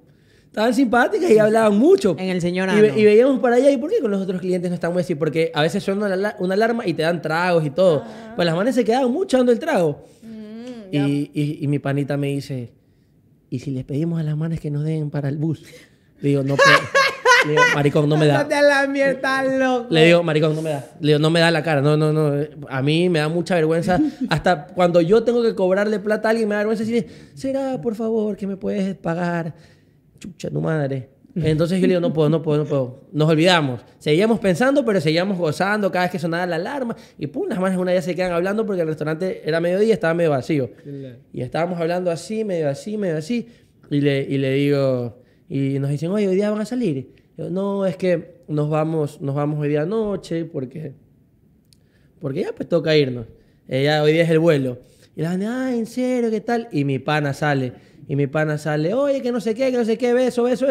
estaban simpáticas y hablaban mucho. En el señor Algo. Y, veíamos para allá y ¿por qué con los otros clientes no estamos así? Porque a veces suena una, alarma y te dan tragos y todo. Ah. Pues las manes se quedaban mucho dando el trago. Mm, y mi panita me dice... ¿y si les pedimos a las manes que nos den para el bus? Le digo, no puedo. maricón, no me da. la loco. Le digo, maricón, no me da. Le digo, no me da la cara. No, no, no. A mí me da mucha vergüenza. Hasta cuando yo tengo que cobrarle plata a alguien, me da vergüenza decir, será, por favor, que me puedes pagar. Chucha, tu madre. Entonces yo le digo, no puedo, no puedo, no puedo. Nos olvidamos. Seguíamos pensando, pero seguíamos gozando cada vez que sonaba la alarma. Y pum, las manos una ya se quedan hablando porque el restaurante era mediodía, estaba medio vacío. Y estábamos hablando así, medio así, medio así. Y le, y le digo, y nos dicen, oye, hoy día van a salir. no, es que nos vamos, nos vamos hoy día anoche porque, porque ya pues toca irnos. ella eh, hoy día es el vuelo. Y la gente, ay ah, ¿en serio? ¿Qué tal? Y mi pana sale. Y mi pana sale, oye, que no sé qué, que no sé qué, beso. beso.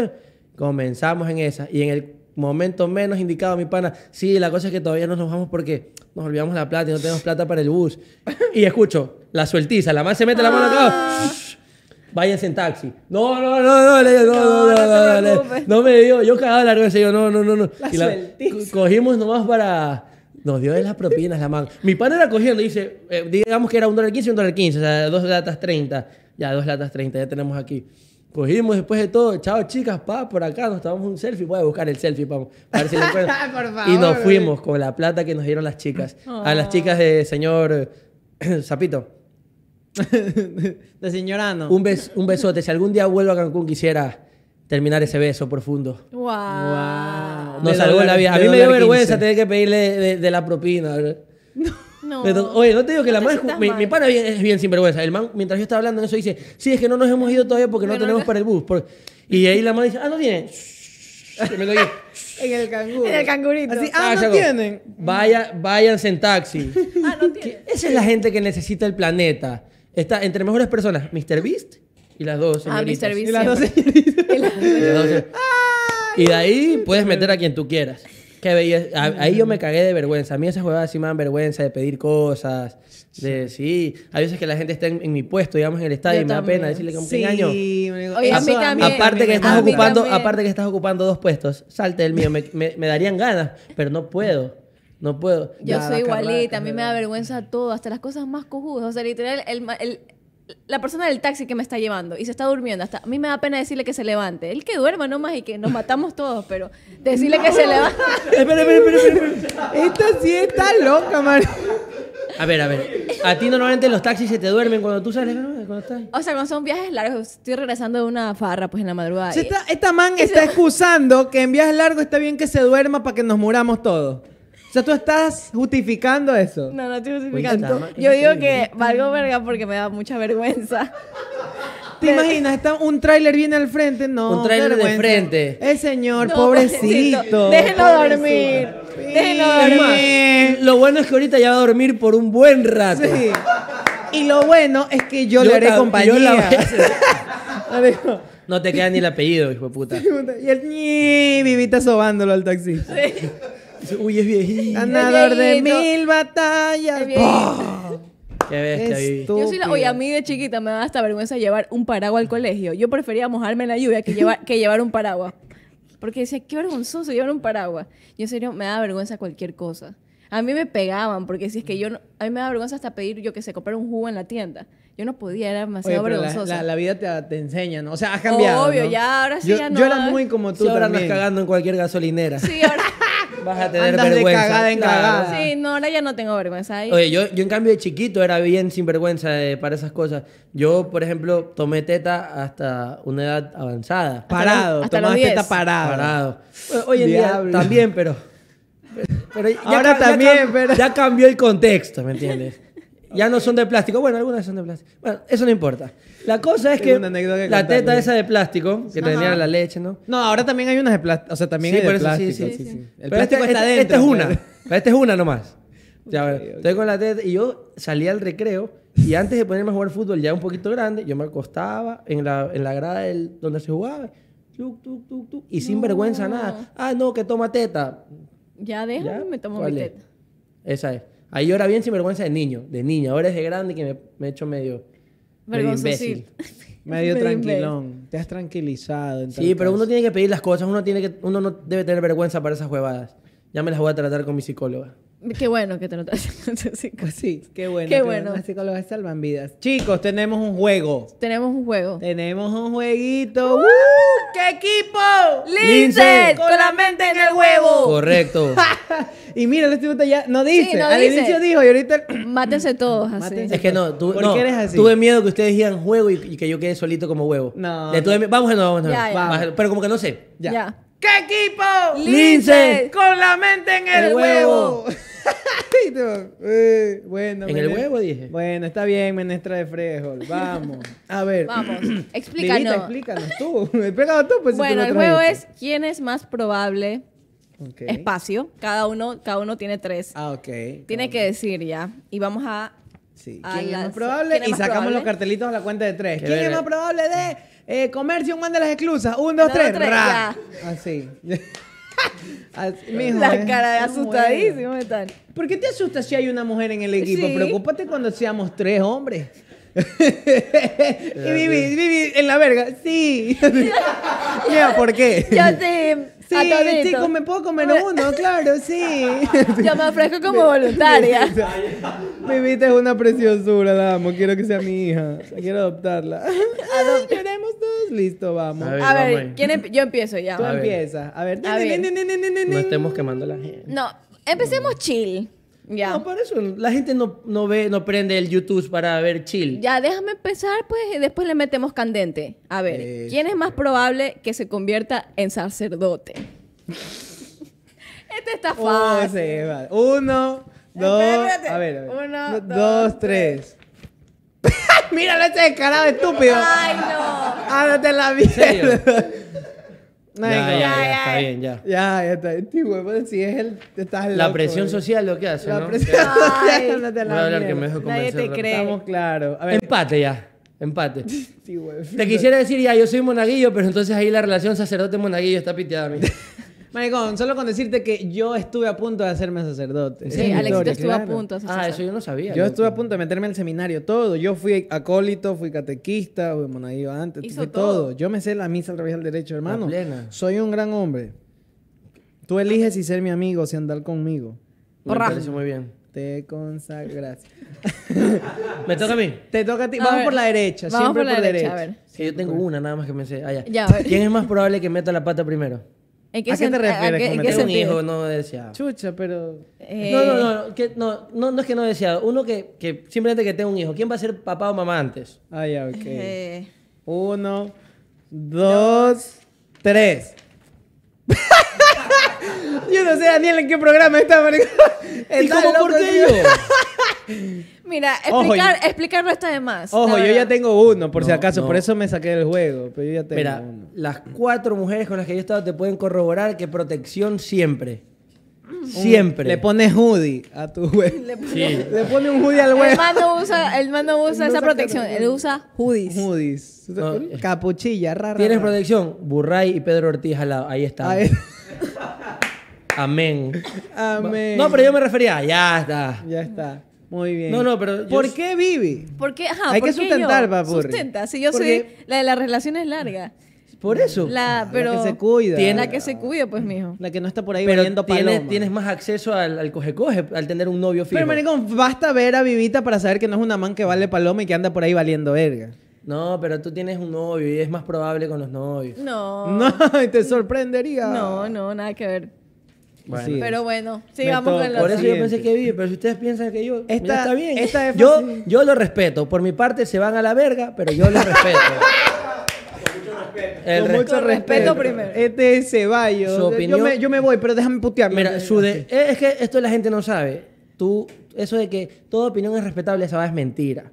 Comenzamos en esa. Y en el momento menos indicado, mi pana, sí, la cosa es que todavía no nos vamos porque nos olvidamos la plata y no tenemos plata para el bus. Y escucho, la sueltiza, la más se mete la mano acá. Ah. Váyanse en taxi. No, no, no, no, no, no, no, no, no, me dio. Yo cagaba la yo, no, no, no, no. la, cogimos nomás para. Nos dio de las propinas la mano. Mi pana era cogiendo, dice, eh, digamos que era un dólar quince, un dólar quince, o sea, dos latas treinta. Ya, dos latas treinta, ya tenemos aquí. Cogimos pues después de todo, chao chicas, pa, por acá nos tomamos un selfie. Voy a buscar el selfie, pa, para ver si lo y nos fuimos con la plata que nos dieron las chicas. A las chicas de señor Zapito. de señorano. Un, un besote. Si algún día vuelvo a Cancún, quisiera terminar ese beso profundo. ¡Wow! Nos salvó la vida. A mí me dio vergüenza tener que pedirle de, de la propina. No oye, no te digo que la madre Mi, mi, es bien, sinvergüenza. El man, mientras yo estaba hablando en eso, dice: Sí, es que no nos hemos ido todavía porque no, tenemos para el bus. Y ahí la madre dice: Ah, no tiene. en el canguro. En el cangurito. Así, ah, ah no tienen. Vaya, váyanse en taxi. ah, no tienen. Esa es la gente que necesita el planeta. Está entre mejores personas: Mr. Beast y las dos ah, señoritas. Ah, Mr. Beast. Y las dos y, las... y de ahí puedes meter a quien tú quieras. Ahí yo me cagué de vergüenza. A mí esas huevadas sí me dan vergüenza de pedir cosas. De, sí. Hay veces que la gente está en, mi puesto, digamos, en el estadio y me da pena decirle que un sí, año. Aparte que, estás ocupando, aparte que estás ocupando dos puestos, salte del mío. Me, darían ganas, pero no puedo. No puedo. Yo soy igualita, a mí me da vergüenza todo, hasta las cosas más cojudas. O sea, literal, el, el, la persona del taxi que me está llevando y se está durmiendo, hasta a mí me da pena decirle que se levante. Él que duerma nomás y que nos matamos todos, pero decirle que se levante. espera, espera, espera, Esta sí está loca, man. A ver, a ver. A ti normalmente los taxis se te duermen cuando tú sales, Cuando estás... O sea, cuando son viajes largos, estoy regresando de una farra pues en la madrugada. esta, esta man está excusando que en viajes largos está bien que se duerma para que nos muramos todos. O sea, tú estás justificando eso. No, no estoy pues justificando. Yo digo que valgo verga porque me da mucha vergüenza. ¿Te imaginas? Está un tráiler viene al frente, no. Un tráiler de frente. El señor, pobrecito. Déjenlo dormir. Déjenlo dormir. lo bueno es que ahorita ya va a dormir por un buen rato. Sí. Y lo bueno es que yo, le haré compañía. no te queda ni el apellido, hijo de puta. y el vivita sobándolo al taxi uy, es viejito. Ganador de mil batallas. Qué Yo soy la, oye, a mí de chiquita me da hasta vergüenza llevar un paraguas al colegio. Yo prefería mojarme en la lluvia que llevar, que llevar un paraguas. Porque decía, qué vergonzoso llevar un paraguas. Yo en serio me da vergüenza cualquier cosa. A mí me pegaban, porque si es que yo a mí me da vergüenza hasta pedir, yo que sé, comprar un jugo en la tienda. Yo no podía, era demasiado Oye, pero La, vida te, te, enseña, ¿no? O sea, has cambiado. Obvio, ya ahora sí ya no. Yo era muy como tú, sí, ahora andas cagando en cualquier gasolinera. Sí, ahora. Vas a tener andas vergüenza. De cagada en Sí, no, ahora ya no tengo vergüenza. Ahí. Oye, yo, yo en cambio de chiquito era bien sinvergüenza de, eh, para esas cosas. Yo, por ejemplo, tomé teta hasta una edad avanzada. parado, hasta teta parado. Parado. Hoy en día también, pero. ahora también, pero. Ya cambió el contexto, ¿me entiendes? Ya no son de plástico. Bueno, algunas son de plástico. Bueno, eso no importa. La cosa es que, la teta esa de plástico, que tenía la leche, ¿no? No, ahora también hay unas de plástico. O sea, también hay de por sí, sí, sí. El Pero este, está esta es una. Pues. esta es una nomás. Ya, Estoy con la teta y yo salía al recreo y antes de ponerme a jugar fútbol ya un poquito grande, yo me acostaba en la, en la grada del- donde se jugaba. y sin vergüenza nada. Ah, no, que toma teta. Ya déjame, me tomo mi teta. Esa es. Ahí era bien sin vergüenza de niño, de niña. Ahora es de grande que me, he hecho medio... Medio imbécil. medio tranquilón. Te has tranquilizado. sí, pero uno tiene que pedir las cosas. Uno, tiene que, uno no debe tener vergüenza para esas huevadas. Ya me las voy a tratar con mi psicóloga. Qué bueno que te notas estás pues Sí, qué bueno. Qué bueno. Las salvan vidas. Chicos, tenemos un juego. Tenemos un juego. Tenemos un jueguito. ¡Uh! ¡Qué equipo! ¡Lince! Con la mente en el huevo. Correcto. y mira, el tipo ya no dice. Al inicio dijo y ahorita. Mátense todos así. Mátense es que no, tú, no, así? Tuve miedo que ustedes dijeran juego y, que yo quede solito como huevo. No. Le tuve, vamos, no, vamos, no. Pero como que no sé. ya. ya. ¿Qué equipo? Lince. Con la mente en el, huevo. Eh, bueno, en el huevo dije. Bueno, está bien, menestra de frijol. Vamos. A ver. Vamos. explícanos. Lilita, explícanos tú. Explícanos tú. Pues, bueno, el juego es quién es más probable espacio. Cada uno, cada uno tiene tres. Ah, ok. Tiene que decir ya. Y vamos a. Sí. ¿Quién es más probable? y sacamos los cartelitos a la cuenta de tres. ¿Quién es más probable de? Eh, comercio, manda las exclusas. Un, dos, tres. Así. la cara eh. de asustadísimo ¿Por qué te asustas si hay una mujer en el equipo? Preocúpate cuando seamos tres hombres. y viví, en la verga. Sí. Mira, ¿por qué? Yo sí Sí, a chicos, me puedo comer uno, claro, sí. Yo me ofrezco como voluntaria. Mi es una preciosura, la amo. Quiero que sea mi hija. Quiero adoptarla. Lloremos todos. Listo, vamos. A ver, yo empiezo ya. Tú empiezas. A ver. No estemos quemando la gente. No, empecemos chill. No, por eso. La gente no, ve, no prende el YouTube para ver chill. Ya, déjame empezar, pues, y después le metemos candente. A ver, ¿quién es más probable que se convierta en sacerdote? este está oh, fácil. Uno, dos, a ver, Uno, dos, tres. Míralo este descarado estúpido. Ay, no. Ándate ah, la mierda. No, ya, ya, ya, está bien, ya. Ya, ya está. Tío, pues, si es el. Estás la presión social lo que hace. La presión social no te la a Nadie te cree. Estamos claro. Empate ya. Empate. Sí, güey. Te quisiera decir, ya, yo soy monaguillo, pero entonces ahí la relación sacerdote-monaguillo está piteada a mí. Maricón, solo con decirte que yo estuve a punto de hacerme sacerdote. Sí, Alex, yo estuvo a punto de Ah, eso yo no sabía. Yo estuve a punto de meterme en el seminario, todo. Yo fui acólito, fui catequista, fui monaguillo antes, Hizo todo. Yo me sé la misa al revés del derecho, hermano. La Soy un gran hombre. Tú eliges si ser mi amigo o si andar conmigo. Me parece muy bien. Te consagras. ¿Me toca a mí? Te toca a ti. Vamos por la derecha. Vamos siempre por la, derecha. A ver. yo tengo una nada más que me sé. Ah, ya. ¿Quién es más probable que meta la pata primero? ¿A qué, ¿A te refieres? un hijo no deseado. Chucha, pero. No, no, no, no, no, es que no deseado. Uno que, que, simplemente que tenga un hijo. ¿Quién va a ser papá o mamá antes? Ah, ya, ok. Uno, dos, tres. yo no sé, Daniel, en qué programa está, ¿Y cómo por qué yo? Mira, explicar, Ojo, explicar de más. Ojo, yo ya tengo uno, por si acaso, por eso me saqué del juego. Pero yo ya tengo uno. las cuatro mujeres con las que yo he estado te pueden corroborar que protección siempre. Mm. Siempre. Le pones hoodie a tu güey. Le, pone un hoodie al El el man usa esa protección, él usa hoodies. Hoodies. Eh. Capuchilla, rara. ¿Tienes protección? Burray y Pedro Ortiz al lado. Ahí está. Amén. Amén. No, pero yo me refería. Ya está. Ya está. Muy bien. No, no, pero. ¿Por qué Vivi? Porque, Hay que sustentar, Sustenta, si yo soy la de las relaciones largas. Por eso. La, pero que se cuida. Tiene, la que se cuida, pues, mijo. La que no está por ahí valiendo tienes, tienes más acceso al, al coge-coge al tener un novio fijo. Pero, maricón, basta ver a Vivita para saber que no es una man que vale paloma y que anda por ahí valiendo verga. No, pero tú tienes un novio y es más probable con los novios. No. No, te sorprendería. No, no, nada que ver. Bueno. Pero bueno, sigamos con los Por eso yo pensé que vive, pero si ustedes piensan que yo. Esta, está bien. yo, yo lo respeto. Por mi parte se van a la verga, pero yo lo respeto. con mucho respeto, respeto primero. Este es Ceballos. Su opinión, yo, me, yo, me, voy, pero déjame putear Mira, su eh, es que esto la gente no sabe. Tú, eso de que toda opinión es respetable, esa es mentira.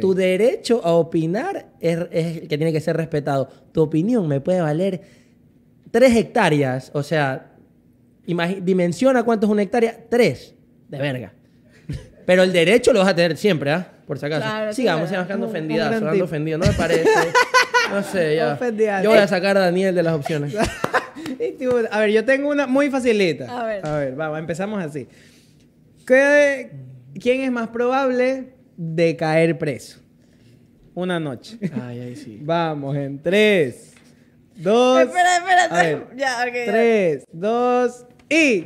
Tu derecho a opinar es, el que tiene que ser respetado. Tu opinión me puede valer tres hectáreas. O sea, dimensiona cuánto es una hectárea. Tres. De verga. Pero el derecho lo vas a tener siempre, ¿ah? Por si acaso. Sigamos, sigamos ofendidas, No me parece. No sé, ya. Yo voy a sacar a Daniel de las opciones. a ver, yo tengo una muy facilita. A ver. vamos, empezamos así. ¿Quién es más probable de caer preso? Una noche. Ay, ay, sí. Vamos, en tres, dos... Espera, espera. Ya, ok. Tres, dos, y.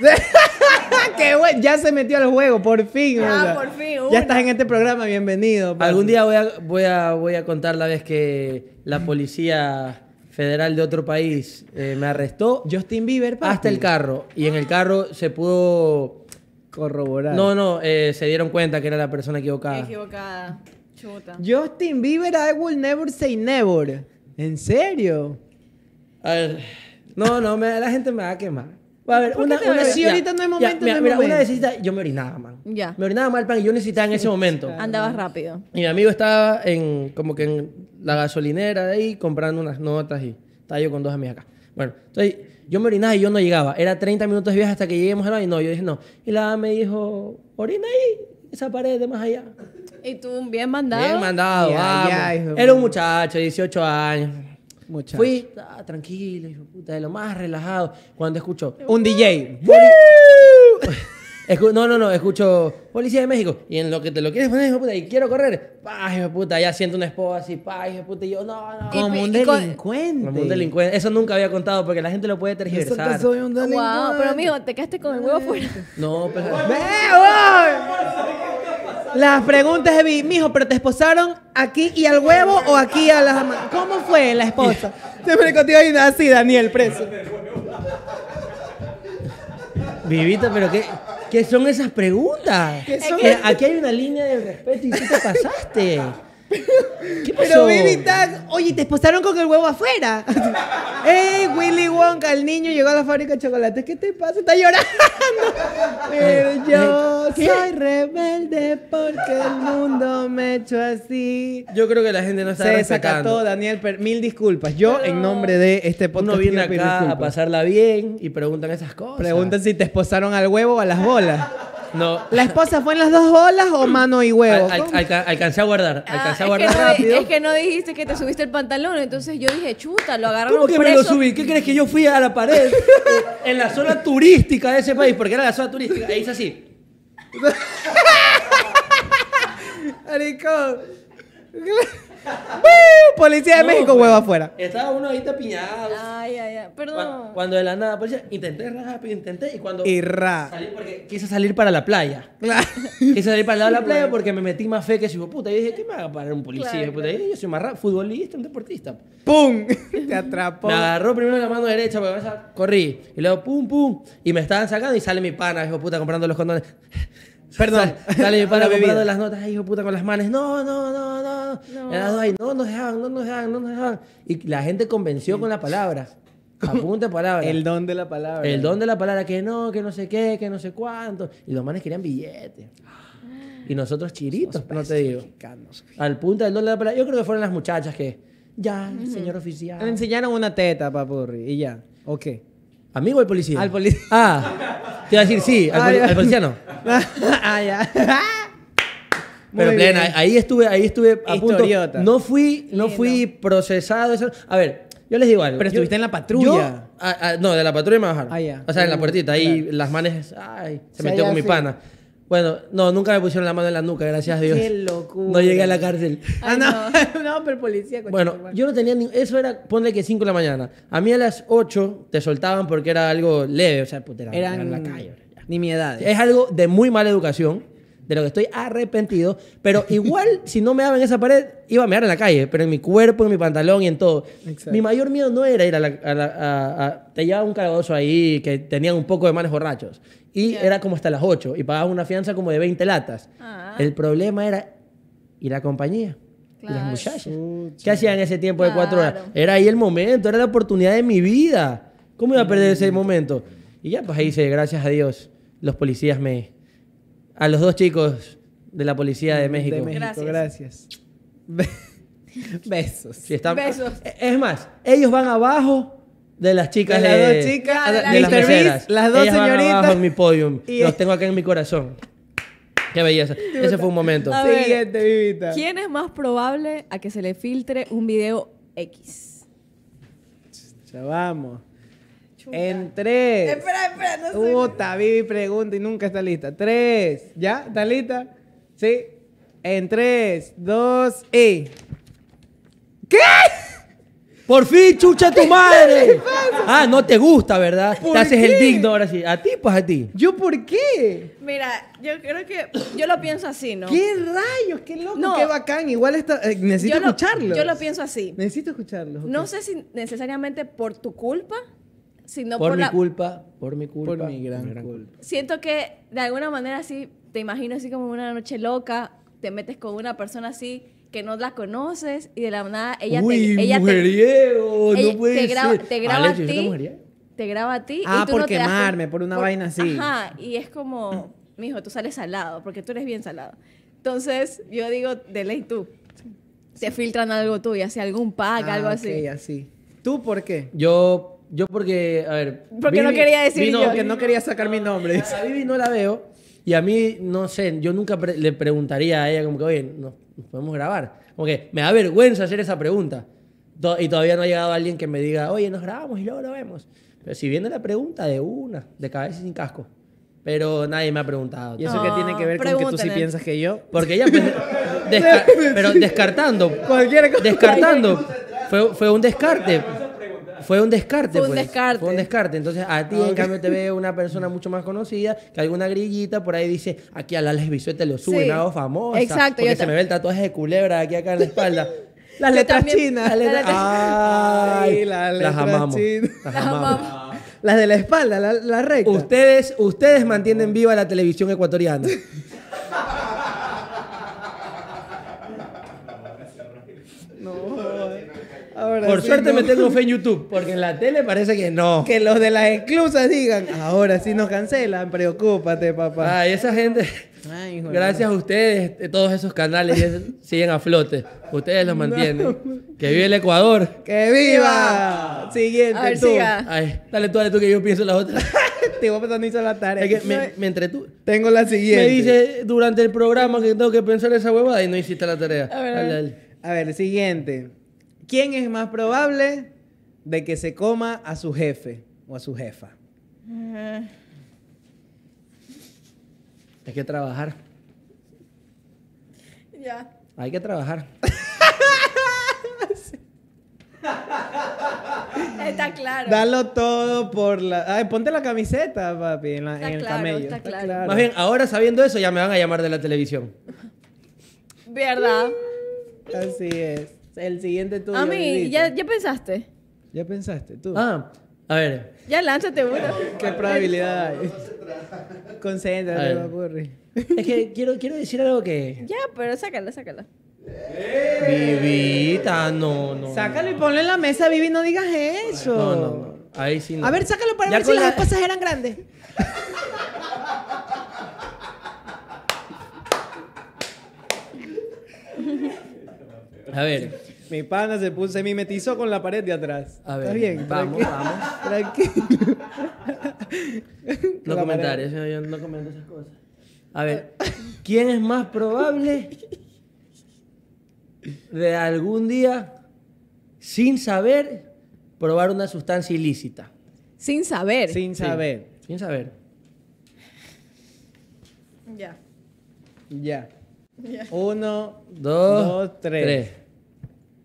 Qué bueno, ya se metió al juego, por fin. Ah, por fin. Ya estás en este programa, bienvenido. Algún día voy a, voy, a, contar la vez que la policía federal de otro país eh, me arrestó. Justin Bieber, Hasta el carro. Y en el carro se pudo. Corroborar. No, no, eh, se dieron cuenta que era la persona equivocada. Equivocada. Chuta. Justin Bieber, I will never say never. ¿En serio? A ver. No, no, la gente me va a quemar. Va a ver, una, una, sí, ahorita no hay momento. mira, una necesita, yo me orinaba, man. Ya. Me orinaba mal, pan, y yo necesitaba en ese momento. Andabas rápido. Y mi amigo estaba en, como que en la gasolinera de ahí, comprando unas notas y estaba yo con dos amigas acá. Bueno, entonces yo me orinaba y yo no llegaba. Era 30 minutos de viaje hasta que lleguemos a la y no, yo dije no. Y la me dijo, orina ahí, esa pared de más allá. Y tú, bien mandado. Bien mandado, vamos. Era un muchacho, 18 años. Muchacho. Fui ah, tranquilo, hijo de puta, de lo más relajado. Cuando escucho un DJ. no, no, no, escucho Policía de México. Y en lo que te lo quieres poner, hijo de puta, y quiero correr, pa, hijo de puta, ya siento una esposa así, pa, hijo de puta, y yo, no, no. Como un delincuente. Como un delincuente. Eso nunca había contado porque la gente lo puede tergiversar. soy un delincuente. Wow, pero amigo, te quedaste con el huevo fuera. No, pero. voy! Las preguntas de mi hijo pero te esposaron aquí y al huevo o aquí a las ¿Cómo fue la esposa? Se me contigo así, Daniel, preso. Vivita, pero qué, ¿qué son esas preguntas? Aquí hay una línea de respeto y tú te pasaste. ¿Qué pasó? Pero oye, te esposaron con el huevo afuera. ¡Ey, Willy Wonka! El niño llegó a la fábrica de chocolates. ¿Qué te pasa? Está llorando. Pero eh, yo eh, soy rebelde porque el mundo me echó así. Yo creo que la gente no está Se saca todo, Daniel. mil disculpas. Yo, en nombre de este podcast, Uno viene acá a pasarla bien y preguntan esas cosas. Preguntan si te esposaron al huevo o a las bolas. No. ¿La esposa fue en las dos olas o mano y huevo? alcancé a guardar, ah, alcancé a guardar no, rápido. Es que no dijiste que te subiste el pantalón, entonces yo dije, chuta, lo agarraron ¿Cómo que me lo subí? ¿Qué crees que yo fui a la pared eh, en la zona turística de ese país? Porque era la zona turística, e hice así. Policía de México, pues, huevo afuera. Estaba uno ahí tapiñado. Ay, ay, ay. Perdón. Cuando, de la nada, policía, intenté rápido, intenté. Y cuando. Y ra. porque quise salir para la playa. Claro. Quise salir para el lado de la playa porque me metí más fe que si puta. Y dije, ¿qué me va para parar un policía? Yo soy más rap, futbolista, un deportista. ¡Pum! Te atrapó. Me agarró primero la mano derecha, porque corrí. Y luego, pum, pum. Y me estaban sacando y sale mi pana, hijo puta, comprando los condones. Perdón, dale mi padre comprando las notas, ay, hijo puta, con las manes No, no, no, no. No, ahí, no nos dejaban, no nos dejaban, no nos dejaban. Y la gente convenció con la palabra. de palabra. El don de la palabra. El don de la palabra, que no, que no sé qué, que no sé cuánto. Y los manes querían billetes. Y nosotros chiritos, Somos no te digo. Al punta del don de la palabra. Yo creo que fueron las muchachas que, ya, señor oficial. Le enseñaron una teta, papurri, y ya. ¿O qué? Amigo al policía. Al policía. Ah, te iba a decir sí, al, al policía no. Ah, pero plena, ahí estuve, ahí estuve a punto. No fui, no fui procesado. A ver, yo les digo algo. Pero estuviste en la patrulla. no, de la patrulla me bajaron. Ah, o sea, en la mm, puertita. Ahí las manes. Ay, se metió con mi pana. Bueno, no, nunca me pusieron la mano en la nuca, gracias a Dios. Qué locura. No llegué a la cárcel. Ah, no. no. pero policía. Bueno, yo no tenía Eso era, ponle que 5 de la mañana. A mí a las 8 te soltaban porque era algo leve. O sea, puta, era, en la calle ni mi edad Es algo de muy mala educación, de lo que estoy arrepentido, pero igual si no me daba en esa pared, iba a mear en la calle, pero en mi cuerpo, en mi pantalón y en todo. Mi mayor miedo no era ir a la... te llevaba un calabozo ahí que tenían un poco de males borrachos. Y era como hasta las 8 y pagaba una fianza como de 20 latas. Ah. El problema era ir a compañía. Y las muchachas. ¿Qué hacían en ese tiempo de cuatro horas? Era ahí el momento, era la oportunidad de mi vida. ¿Cómo iba a perder ese momento? Y ya, pues ahí dice, gracias a Dios los policías me... A los dos chicos de la policía de México. gracias. gracias. Besos. Besos. Eh, es más, ellos van abajo de las chicas de, las dos chicas, las, las dos señoritas. Van abajo en mi podium. los tengo acá en mi corazón. Qué belleza. Ese fue un momento. Siguiente, vivita. ¿Quién es más probable a que se le filtre un video X? Ya vamos. En tres. Espera, espera, no sé. Puta, Vivi pregunta y nunca está lista. Tres. ¿Ya? ¿Está lista? Sí. En tres, dos y. ¿Qué? Por fin, chucha tu madre. Ah, no te gusta, ¿verdad? ¿Por te haces el digno ahora sí. A ti, pues a ti. ¿Yo por qué? Mira, yo creo que yo lo pienso así, ¿no? ¿Qué rayos? Qué loco, qué bacán. Igual está, eh, necesito escucharlo. yo lo pienso así. Necesito escucharlo. No sé si necesariamente por tu culpa, por, mi culpa, por mi culpa. Por mi gran, culpa. Siento que de alguna manera así, te imagino así como una noche loca, te metes con una persona así que no la conoces y de la nada ella te ella te, no puede te graba, a ti. Ah, te graba a ti ah, y por quemarme, por una por, vaina así. Ajá, y es como, mijo, tú sales salado, porque tú eres bien salado. Entonces, yo digo, de ley tú. se Te filtran algo y hace algún pack, ah, algo así. así. así. ¿Tú por qué? Yo yo porque, a ver... Porque no quería decir nombre. yo. Porque no quería sacar mi nombre. A Vivi no la veo. Y a mí, no sé, yo nunca le preguntaría a ella como que, oye, ¿nos, podemos grabar? Como que me da vergüenza hacer esa pregunta. y todavía no ha llegado alguien que me diga, oye, nos grabamos y luego lo vemos. Pero si viene la pregunta de una, de cabeza sin casco. Pero nadie me ha preguntado. ¿Y eso qué tiene que ver con que tú sí piensas que yo? Porque ella, pues, pero descartando. Cualquier cosa. Descartando. Fue, fue un descarte. Fue un descarte. Fue un pues. descarte. Fue un descarte. Entonces, a ti, ah, en cambio, te ve una persona mucho más conocida, que alguna grillita por ahí dice, aquí a la lo suben, sí. hago famosa. Exacto. Porque se me ve el tatuaje de culebra aquí acá en la espalda. Las letras chinas. Las ay, las Las de la espalda, la, la Ustedes, ustedes mantienen viva la televisión ecuatoriana. Por suerte me tengo fe en YouTube, porque en la tele parece que no. Que los de las exclusas digan, ahora sí nos cancelan, preocúpate, papá. Ay, esa gente. gracias a ustedes, eh, todos esos canales siguen a flote. Ustedes los mantienen. Que vive el Ecuador. ¡Que viva! Siguiente, Siga. dale tú, dale tú que yo pienso las otras. Te voy a hice la tarea. me, tú. Tengo la siguiente. Me dice durante el programa que tengo que pensar esa huevada y no hiciste la tarea. A ver siguiente. ¿Quién es más probable de que se coma a su jefe o a su jefa? Hay que trabajar. Ya. Hay que trabajar. Está claro. Dalo todo por la. Ay, ponte la camiseta, papi, en, el camello. Está, está claro. Más bien, ahora sabiendo eso, ya me van a llamar de la televisión. ¿Verdad? Así es el siguiente tuyo. A mí, ¿ya, ¿ya pensaste? ¿Ya pensaste tú? Ah, a ver. Ya lánzate uno. ¿Qué probabilidad hay? Concéntrate, aburre. Es que quiero, quiero decir algo que... Ya, pero sácala, sácala. Vivita, no, no. Sácalo y ponlo en la mesa, Vivi, no digas eso. No, no, no. Ahí sí A ver, sácalo para ver si las esposas eran grandes. a ver. Mi pana se, puso, mi mimetizó con la pared de atrás. A ver, ¿Está bien? Vamos, vamos. Tranquilo. No comentarios, yo no comento esas cosas. A ver, ¿quién es más probable de algún día, sin saber, probar una sustancia ilícita? Sin saber. Sin saber. Sin saber. Ya. Ya. Uno, dos, tres.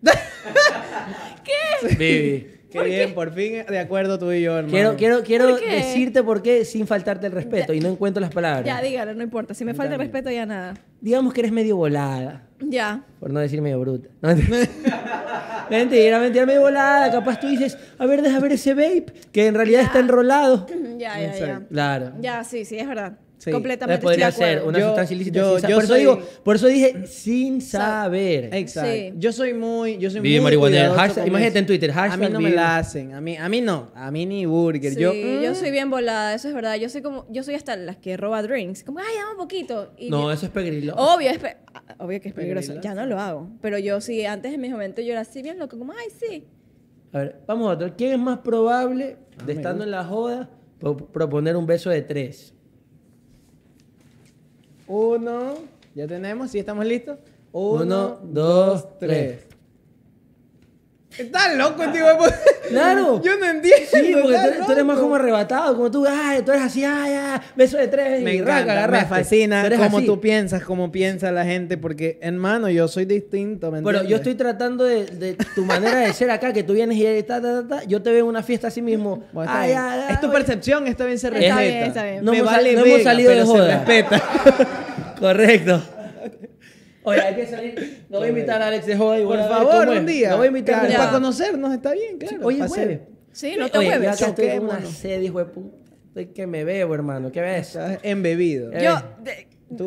¿Qué? Vivi. Qué bien, por fin de acuerdo tú y yo, hermano. Quiero, quiero, quiero decirte por qué sin faltarte el respeto y no encuentro las palabras. Ya, dígalo, no importa. Si me falta el respeto, ya nada. Digamos que eres medio volada, Ya. por no decir medio bruta. No, mentira. mentira, medio volada. Capaz tú dices, a ver, deja ver ese vape, que en realidad está enrolado. Ya, ya, ya. Claro. Ya, sí, sí, es verdad. Completamente. Podría estoy de ser una yo, sustancia ilícita. Yo, yo por, eso digo, por eso dije sin saber. Exacto. Yo soy muy. Yo soy Vive muy imagínate en Twitter. Hashtag a mí no me la hacen. A mí, no. A mí ni burger. yo, yo mm. soy bien volada. Eso es verdad. Yo soy como. Yo soy hasta las que roba drinks. Como, ay, dame un poquito. no, eso es peligroso. Obvio, es ah, obvio que es peligroso. Ya no lo hago. Pero yo sí, antes en mis momentos yo era así bien loco. Como, ay, sí. A ver, vamos a otro. ¿Quién es más probable de estando en la joda proponer un beso de tres? Uno, ya tenemos, ¿sí estamos listos? Uno, dos, tres. Estás loco, tío. Pues. Claro. Yo no entiendo. Sí, porque tú eres, más como arrebatado. Como tú, ay, tú eres así, ay, ay, beso de tres. Me encanta, me fascina cómo así. tú piensas, cómo piensa la gente. Porque, hermano, yo soy distinto, ¿me yo estoy tratando de, tu manera de ser acá, que tú vienes y ta, ta, ta, yo te veo en una fiesta así mismo. ay, ay, es tu percepción, está bien, se respeta. Está bien, No, me vale no hemos salido de joda. Se respeta. Correcto. Oye, hay que salir. No voy a invitar a Alex de Joda Por favor, un día. voy a invitar para conocernos, está bien, claro. hoy es Sí, no te Oye, jueves. Ya toqué una sed, de que me bebo, hermano. ¿Qué ves? Estás embebido. Eh. Yo,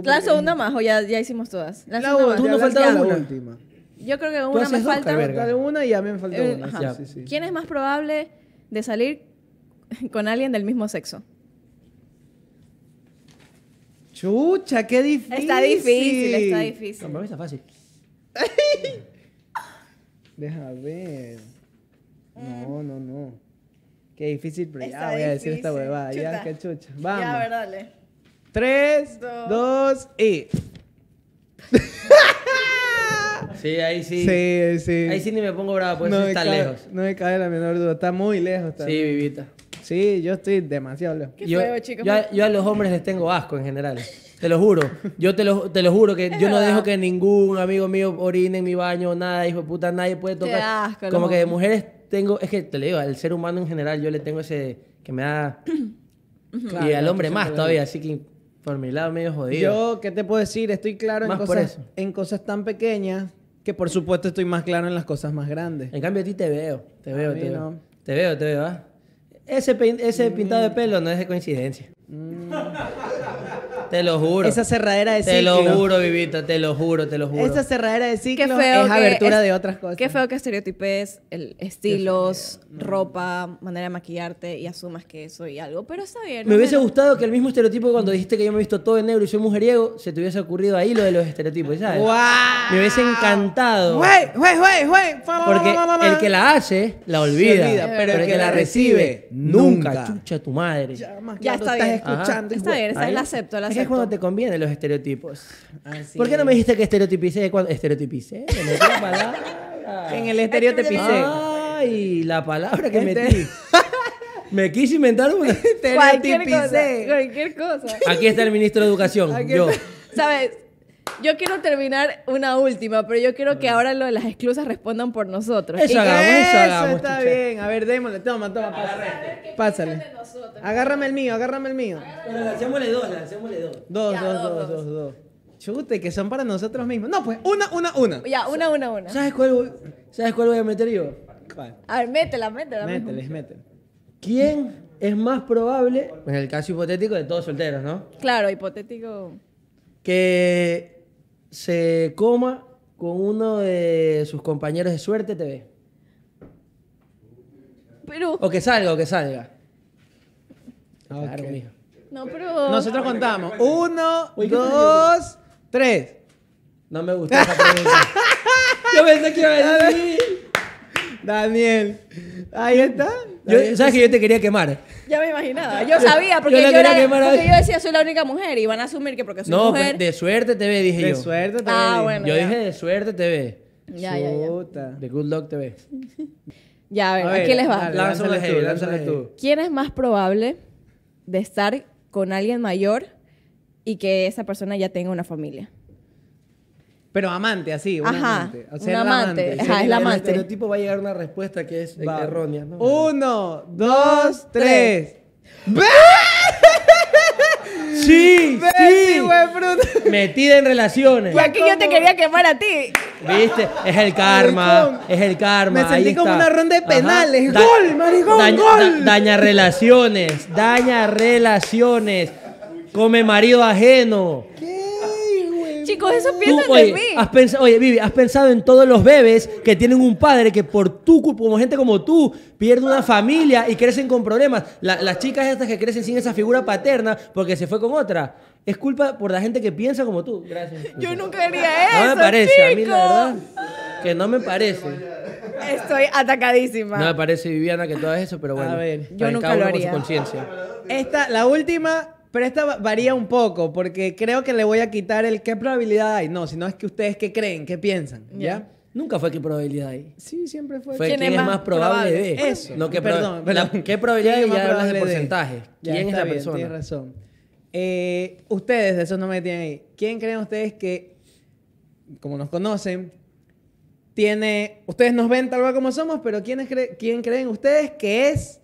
la segunda más, o ya, hicimos todas. La, la Tú no que una. última. Yo creo que una me falta. una y a mí me falta eh, una. ¿Quién es más probable de salir con alguien del mismo sexo? Chucha, qué difícil. Está difícil, está difícil. Para mí está fácil. Deja ver. No, no, no. Qué difícil, pero ya voy a decir esta huevada. Ya, qué chucha. Vamos. Ya, a ver, dale. Tres, dos, y. Sí, ahí sí. Sí, sí. Ahí sí ni me pongo bravo, pues está lejos. No me cae la menor duda, está muy lejos. está. Sí, vivita. Sí, yo estoy demasiado yo, Yo, a, los hombres les tengo asco en general. Te lo juro. Yo te lo, te lo juro que yo no dejo que ningún amigo mío orine en mi baño, nada, hijo de puta, nadie puede tocar. asco, Como que de mujeres tengo, es que te lo digo, al ser humano en general yo le tengo ese que me da. y al hombre más todavía, así que por mi lado medio jodido. Yo, ¿qué te puedo decir? Estoy claro en cosas, en cosas tan pequeñas que por supuesto estoy más claro en las cosas más grandes. En cambio a ti te veo, te veo, te, veo. te veo, te ¿ah? veo, ese, ese pintado de mm. pelo no es de coincidencia. Mm. Te lo juro. Esa cerradera de ciclo. Te lo juro, Vivita, te lo juro, te lo juro. Esa cerradera de ciclo es abertura de otras cosas. Qué feo que estereotipes el, estilos, ropa, manera de maquillarte y asumas que soy algo, pero está bien. Me hubiese gustado que el mismo estereotipo cuando dijiste que yo me he visto todo en negro y soy mujeriego, se te hubiese ocurrido ahí lo de los estereotipos, ¿sabes? Me hubiese encantado. Güey, güey, güey, güey. Porque el que la hace, la olvida. pero, el que, la recibe, nunca. Chucha tu madre. Ya, está estás escuchando. Está bien, esa la acepto, la acepto es cuando te convienen los estereotipos. ¿Por qué no me dijiste que estereotipicé? ¿Estereotipicé? en ¿eh? la palabra. En el estereotipicé. Ay, la palabra que este- metí. Me quise inventar una. Cualquier cosa, cualquier cosa. Aquí está el ministro de Educación. Yo. ¿Sabes? yo quiero terminar una última, pero yo quiero que mm. ahora lo de las exclusas respondan por nosotros. Eso, hagamos, eso hagamos, está bien. A ver, démosle. Toma, toma, pásale. Pásale. Agárrame el mío, agárrame el mío. Lancémosle dos, lancémosle dos. Dos, dos, dos, dos, dos. Chute, que son para nosotros mismos. No, pues, una, una, una. Ya, una, una, una. ¿Sabes cuál voy, ¿sabes cuál voy a meter yo? A ver, métela, métela. Métele, métela. ¿Quién es más probable, en el caso hipotético de todos solteros, ¿no? Claro, hipotético. Que se coma con uno de sus compañeros de Suerte TV. Pero. O que salga, o que salga. Ah, claro, No, pero. Nosotros contamos. Uno, dos, tres. No me gusta esa pregunta. Yo pensé que iba a decir. Daniel, ahí está. ¿Sabes que yo te quería quemar? Ya me imaginaba. Yo sabía, porque yo, era, porque yo decía soy la única mujer y van a asumir que porque soy no, pues, mujer. No, de suerte te ve, dije de yo. De suerte te ah, ve. Bueno, yo dije de suerte te ve. Ya, De good luck te ve. ya, a ver, a aquí les va. Lánzale tú, lánzale tú. ¿Quién es más probable de estar con alguien mayor y que esa persona ya tenga una familia? Pero amante, así, un Ajá, amante. un amante. Ajá, es el amante. El estereotipo va a llegar una respuesta que es errónea. ¿no? Uno, dos, tres. ¡Ve! Sí, sí. Metida en relaciones. Y aquí yo te quería quemar a ti. ¿Viste? Es el karma. Es el karma. Me sentí como una ronda de penales. gol, maricón, gol. daña relaciones. Daña relaciones. Come marido ajeno. ¿Qué? Chicos, eso piensan oye, mí. Has pensado, oye, Vivi, ¿has pensado en todos los bebés que tienen un padre que por tu culpa, como gente como tú, pierde una familia y crecen con problemas? las chicas estas que crecen sin esa figura paterna porque se fue con otra. Es culpa por la gente que piensa como tú. Gracias. Yo nunca haría eso. No me parece, a mí la verdad. Que no me parece. Estoy atacadísima. No me parece, Viviana, que todo eso, pero bueno. A ver, yo nunca lo haría. Con su Esta, la última pero esta varía un poco, porque creo que le voy a quitar el qué probabilidad hay. No, sino es que ustedes qué creen, qué piensan, ¿ya? Nunca fue qué probabilidad hay. Sí, siempre fue. Fue quién, es más, probable, de. Eso. perdón, ¿Qué probabilidad hay? Ya hablas de porcentaje. ¿Quién es la persona? Tienes razón. Eh, ustedes, de esos no me tienen ahí. ¿Quién creen ustedes que, como nos conocen, tiene. Ustedes nos ven tal cual como somos, pero quién creen ustedes que es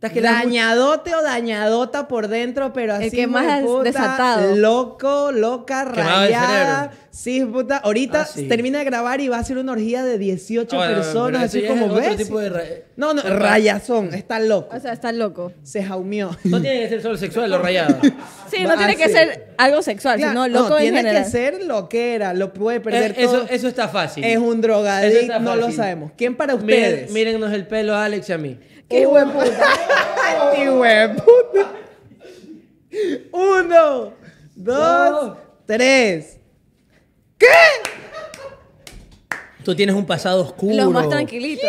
Dañadote o dañadota por dentro, pero así. que más desatado. Loco, loca, rayada. Sí, puta. Ahorita ah, termina de grabar y va a ser una orgía de 18 ah, personas. Así como ves. No, no, rayazón. Está loco. O sea, está loco. Se jaumió. No tiene que ser solo sexual lo rayado. sí, no ah, tiene que ser algo sexual, sino loco no, tiene que ser lo que era. Lo puede perder eh, Eso, eso, está fácil. Es un drogadicto, no lo sabemos. ¿Quién para ustedes? mírennos el pelo Alex y a mí. ¡Qué hueputa! ¡Qué hueputa! Uno, dos, tres. ¿Qué? Tú tienes un pasado oscuro. Los más tranquilitos.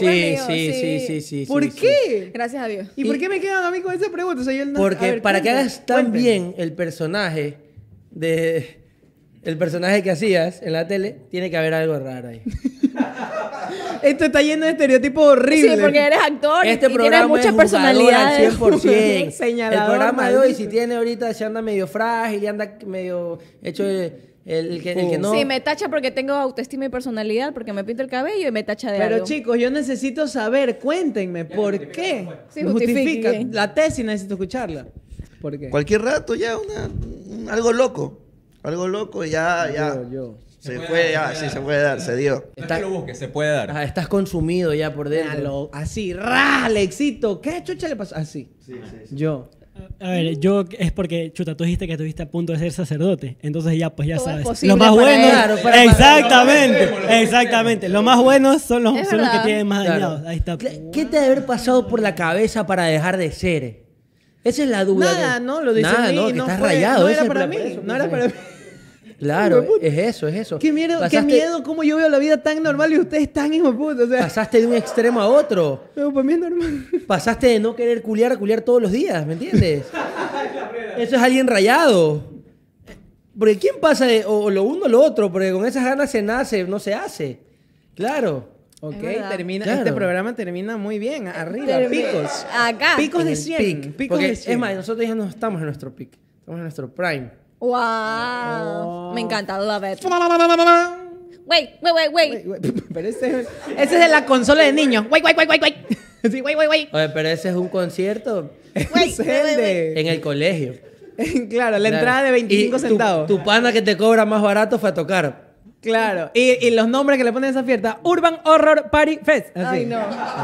Sí, sí, sí, sí, sí, ¿Por qué? Gracias a Dios. ¿Y, por qué me quedan a mí con esa pregunta? Porque para que hagas tan bien el personaje de el personaje que hacías en la tele, tiene que haber algo raro ahí. Esto está lleno de estereotipos horribles. Sí, porque eres actor este y tienes muchas personalidades. 100%. el programa de hoy, si tiene ahorita, se anda medio frágil y anda medio hecho El que, no. Sí, me tacha porque tengo autoestima y personalidad, porque me pinto el cabello y me tacha de Pero chicos, yo necesito saber, cuéntenme, ¿por qué? Pues. justifica. La tesis necesito escucharla. ¿Por qué? Cualquier rato ya, una, algo loco. Algo loco ya, ya. Yo. Se, puede, dar, se sí, dar. se puede dar, se dio. No lo busques, se puede dar. Ah, estás consumido ya por dentro. así, ¡ra! éxito ¿qué chucha le pasó? Así. Yo. A ver, yo es porque, chuta, tú dijiste que estuviste a punto de ser sacerdote. Entonces ya, pues ya sabes. lo más bueno exactamente, exactamente. Los más buenos son los, que tienen más dañados. Ahí está. ¿Qué te debe haber pasado por la cabeza para dejar de ser? Esa es la duda. Nada, no, lo dice a mí, no, estás rayado. para mí, no era pues, para mí. Claro, es eso, es eso. Qué miedo, qué miedo cómo yo veo la vida tan normal y ustedes tan hijo pasaste de un extremo a otro. Pero para mí es normal. Pasaste de no querer culiar a culiar todos los días, ¿me entiendes? eso es alguien rayado. Porque ¿quién pasa de o, lo uno o lo otro? Porque con esas ganas se nace, no se hace. Claro. Ok, termina, este programa termina muy bien, arriba, picos. Acá. Picos de 100. Picos Es más, nosotros ya no estamos en nuestro pic, estamos en nuestro prime. Wow. Me encanta, love it. Wait, wait, wait, wait. Pero ese, ese es de la consola de niños. ¡Wey! ¡Wey! ¡Wey! wait, Sí, ¡Wey! ¡Wey! Oye, pero ese es un concierto. En el colegio. claro, la entrada de 25 centavos. Tu, tu pana que te cobra más barato fue a tocar. Claro. Y, los nombres que le ponen a esa fiesta, Urban Horror Party Fest. Ay, no.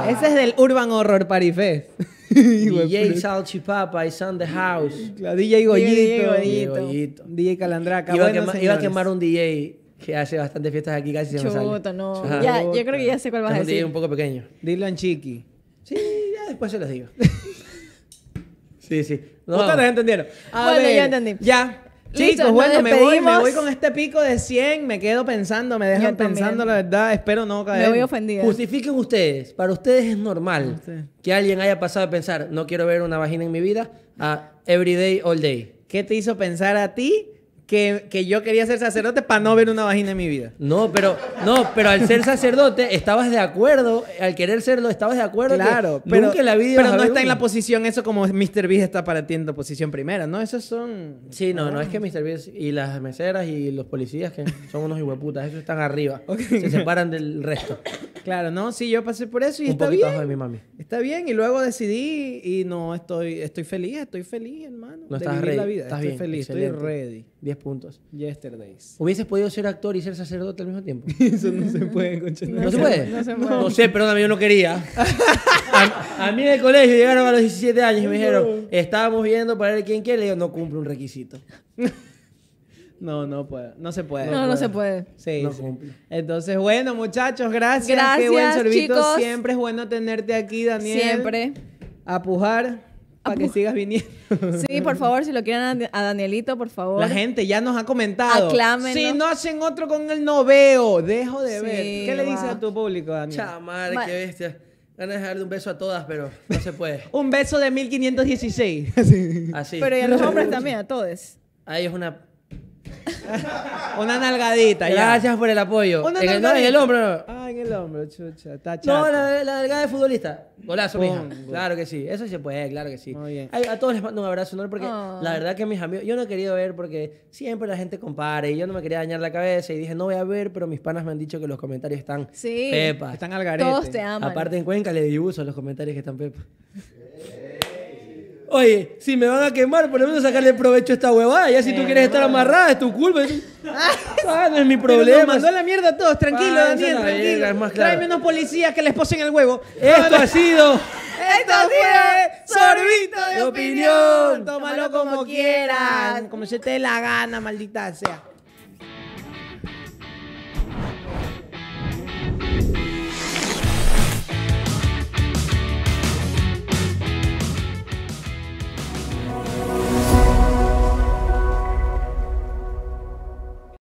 Ese es del Urban Horror Party Fest. DJ Salchipapa y on the house. DJ Goyito. DJ, Goyito. DJ Calandraca. Iba, a quemar un DJ que hace bastantes fiestas aquí, casi se me no. Ya, yo creo que ya sé cuál vas a decir. un DJ un poco pequeño. Dylan Chiqui. Sí, ya después se los digo. sí, sí. No, Ustedes entendieron. bueno, ya entendí. Ya. Chicos, bueno, me voy, me voy con este pico de 100, me quedo pensando, me dejan pensando la verdad, espero no caer. Me voy ofendida. Justifiquen ustedes, para ustedes es normal ah, que alguien haya pasado a pensar, no quiero ver una vagina en mi vida, a everyday, all day. ¿Qué te hizo pensar a ti que, que, yo quería ser sacerdote para no ver una vagina en mi vida. No, pero no, pero al ser sacerdote estabas de acuerdo, al querer serlo estabas de acuerdo. Claro, pero la vida pero no está en la posición eso como Mr. Beast está para ti en posición primera, ¿no? Esos son Sí, no, no es que ah. Mr. Beast y las meseras y los policías que son unos hijueputas, esos están arriba, se separan del resto. Claro, no, sí, yo pasé por eso y está poquito bien. de mi mami. Está bien y luego decidí y no estoy estoy feliz, estoy feliz, hermano, no de estás ready. vida. Estás estoy bien, feliz, estoy ready. 10 puntos. Yesterdays. ¿Hubieses podido ser actor y ser sacerdote al mismo tiempo? Eso no se puede, No, se, puede. No, se puede. no sé, perdóname, yo no quería. A, mí en el colegio llegaron a los 17 años y me dijeron, estábamos viendo para ver quién quiere. Y yo no cumple un requisito. No, no puede. No se puede. No, no, se puede. no Cumple. Entonces, bueno, muchachos, gracias. Gracias, Qué Siempre es bueno tenerte aquí, Daniel. Siempre. A pujar para que sigas viniendo. Sí, por favor, si lo quieren a Danielito, por favor. La gente ya nos ha comentado. Aclámenos. Si no hacen otro con el no veo, dejo de ver. ¿Qué le dices a tu público, Daniel? Chamar, qué bestia. Van a dejarle un beso a todas, pero no se puede. un beso de 1516. Así. Así. Pero y a los hombres también, a todos. Ahí es una una nalgadita. Gracias por el apoyo. en, el, hombro. Ah, en el hombro, chucha. No, la, nalgada de futbolista. Golazo, mija. Claro que sí. Eso se puede, claro que sí. A, todos les mando un abrazo, ¿no? Porque oh. la verdad que mis amigos. Yo no he querido ver porque siempre la gente compara y yo no me quería dañar la cabeza y dije, no voy a ver, pero mis panas me han dicho que los comentarios están sí. pepa. Están al Todos te aman. Aparte en Cuenca le dibujo los comentarios que están pepas oye, si me van a quemar, por lo menos sacarle provecho a esta huevada. Ya si tú eh, quieres estar amarrada, es tu culpa. Ah, no es mi problema. Pero mandó la mierda a todos, tranquilos ah, tranquilos más claro. Tráeme unos policías que les posen el huevo. Esto ha sido. Esto fue Sorbito de Opinión. Tómalo como quieran Como se te dé la gana, maldita sea.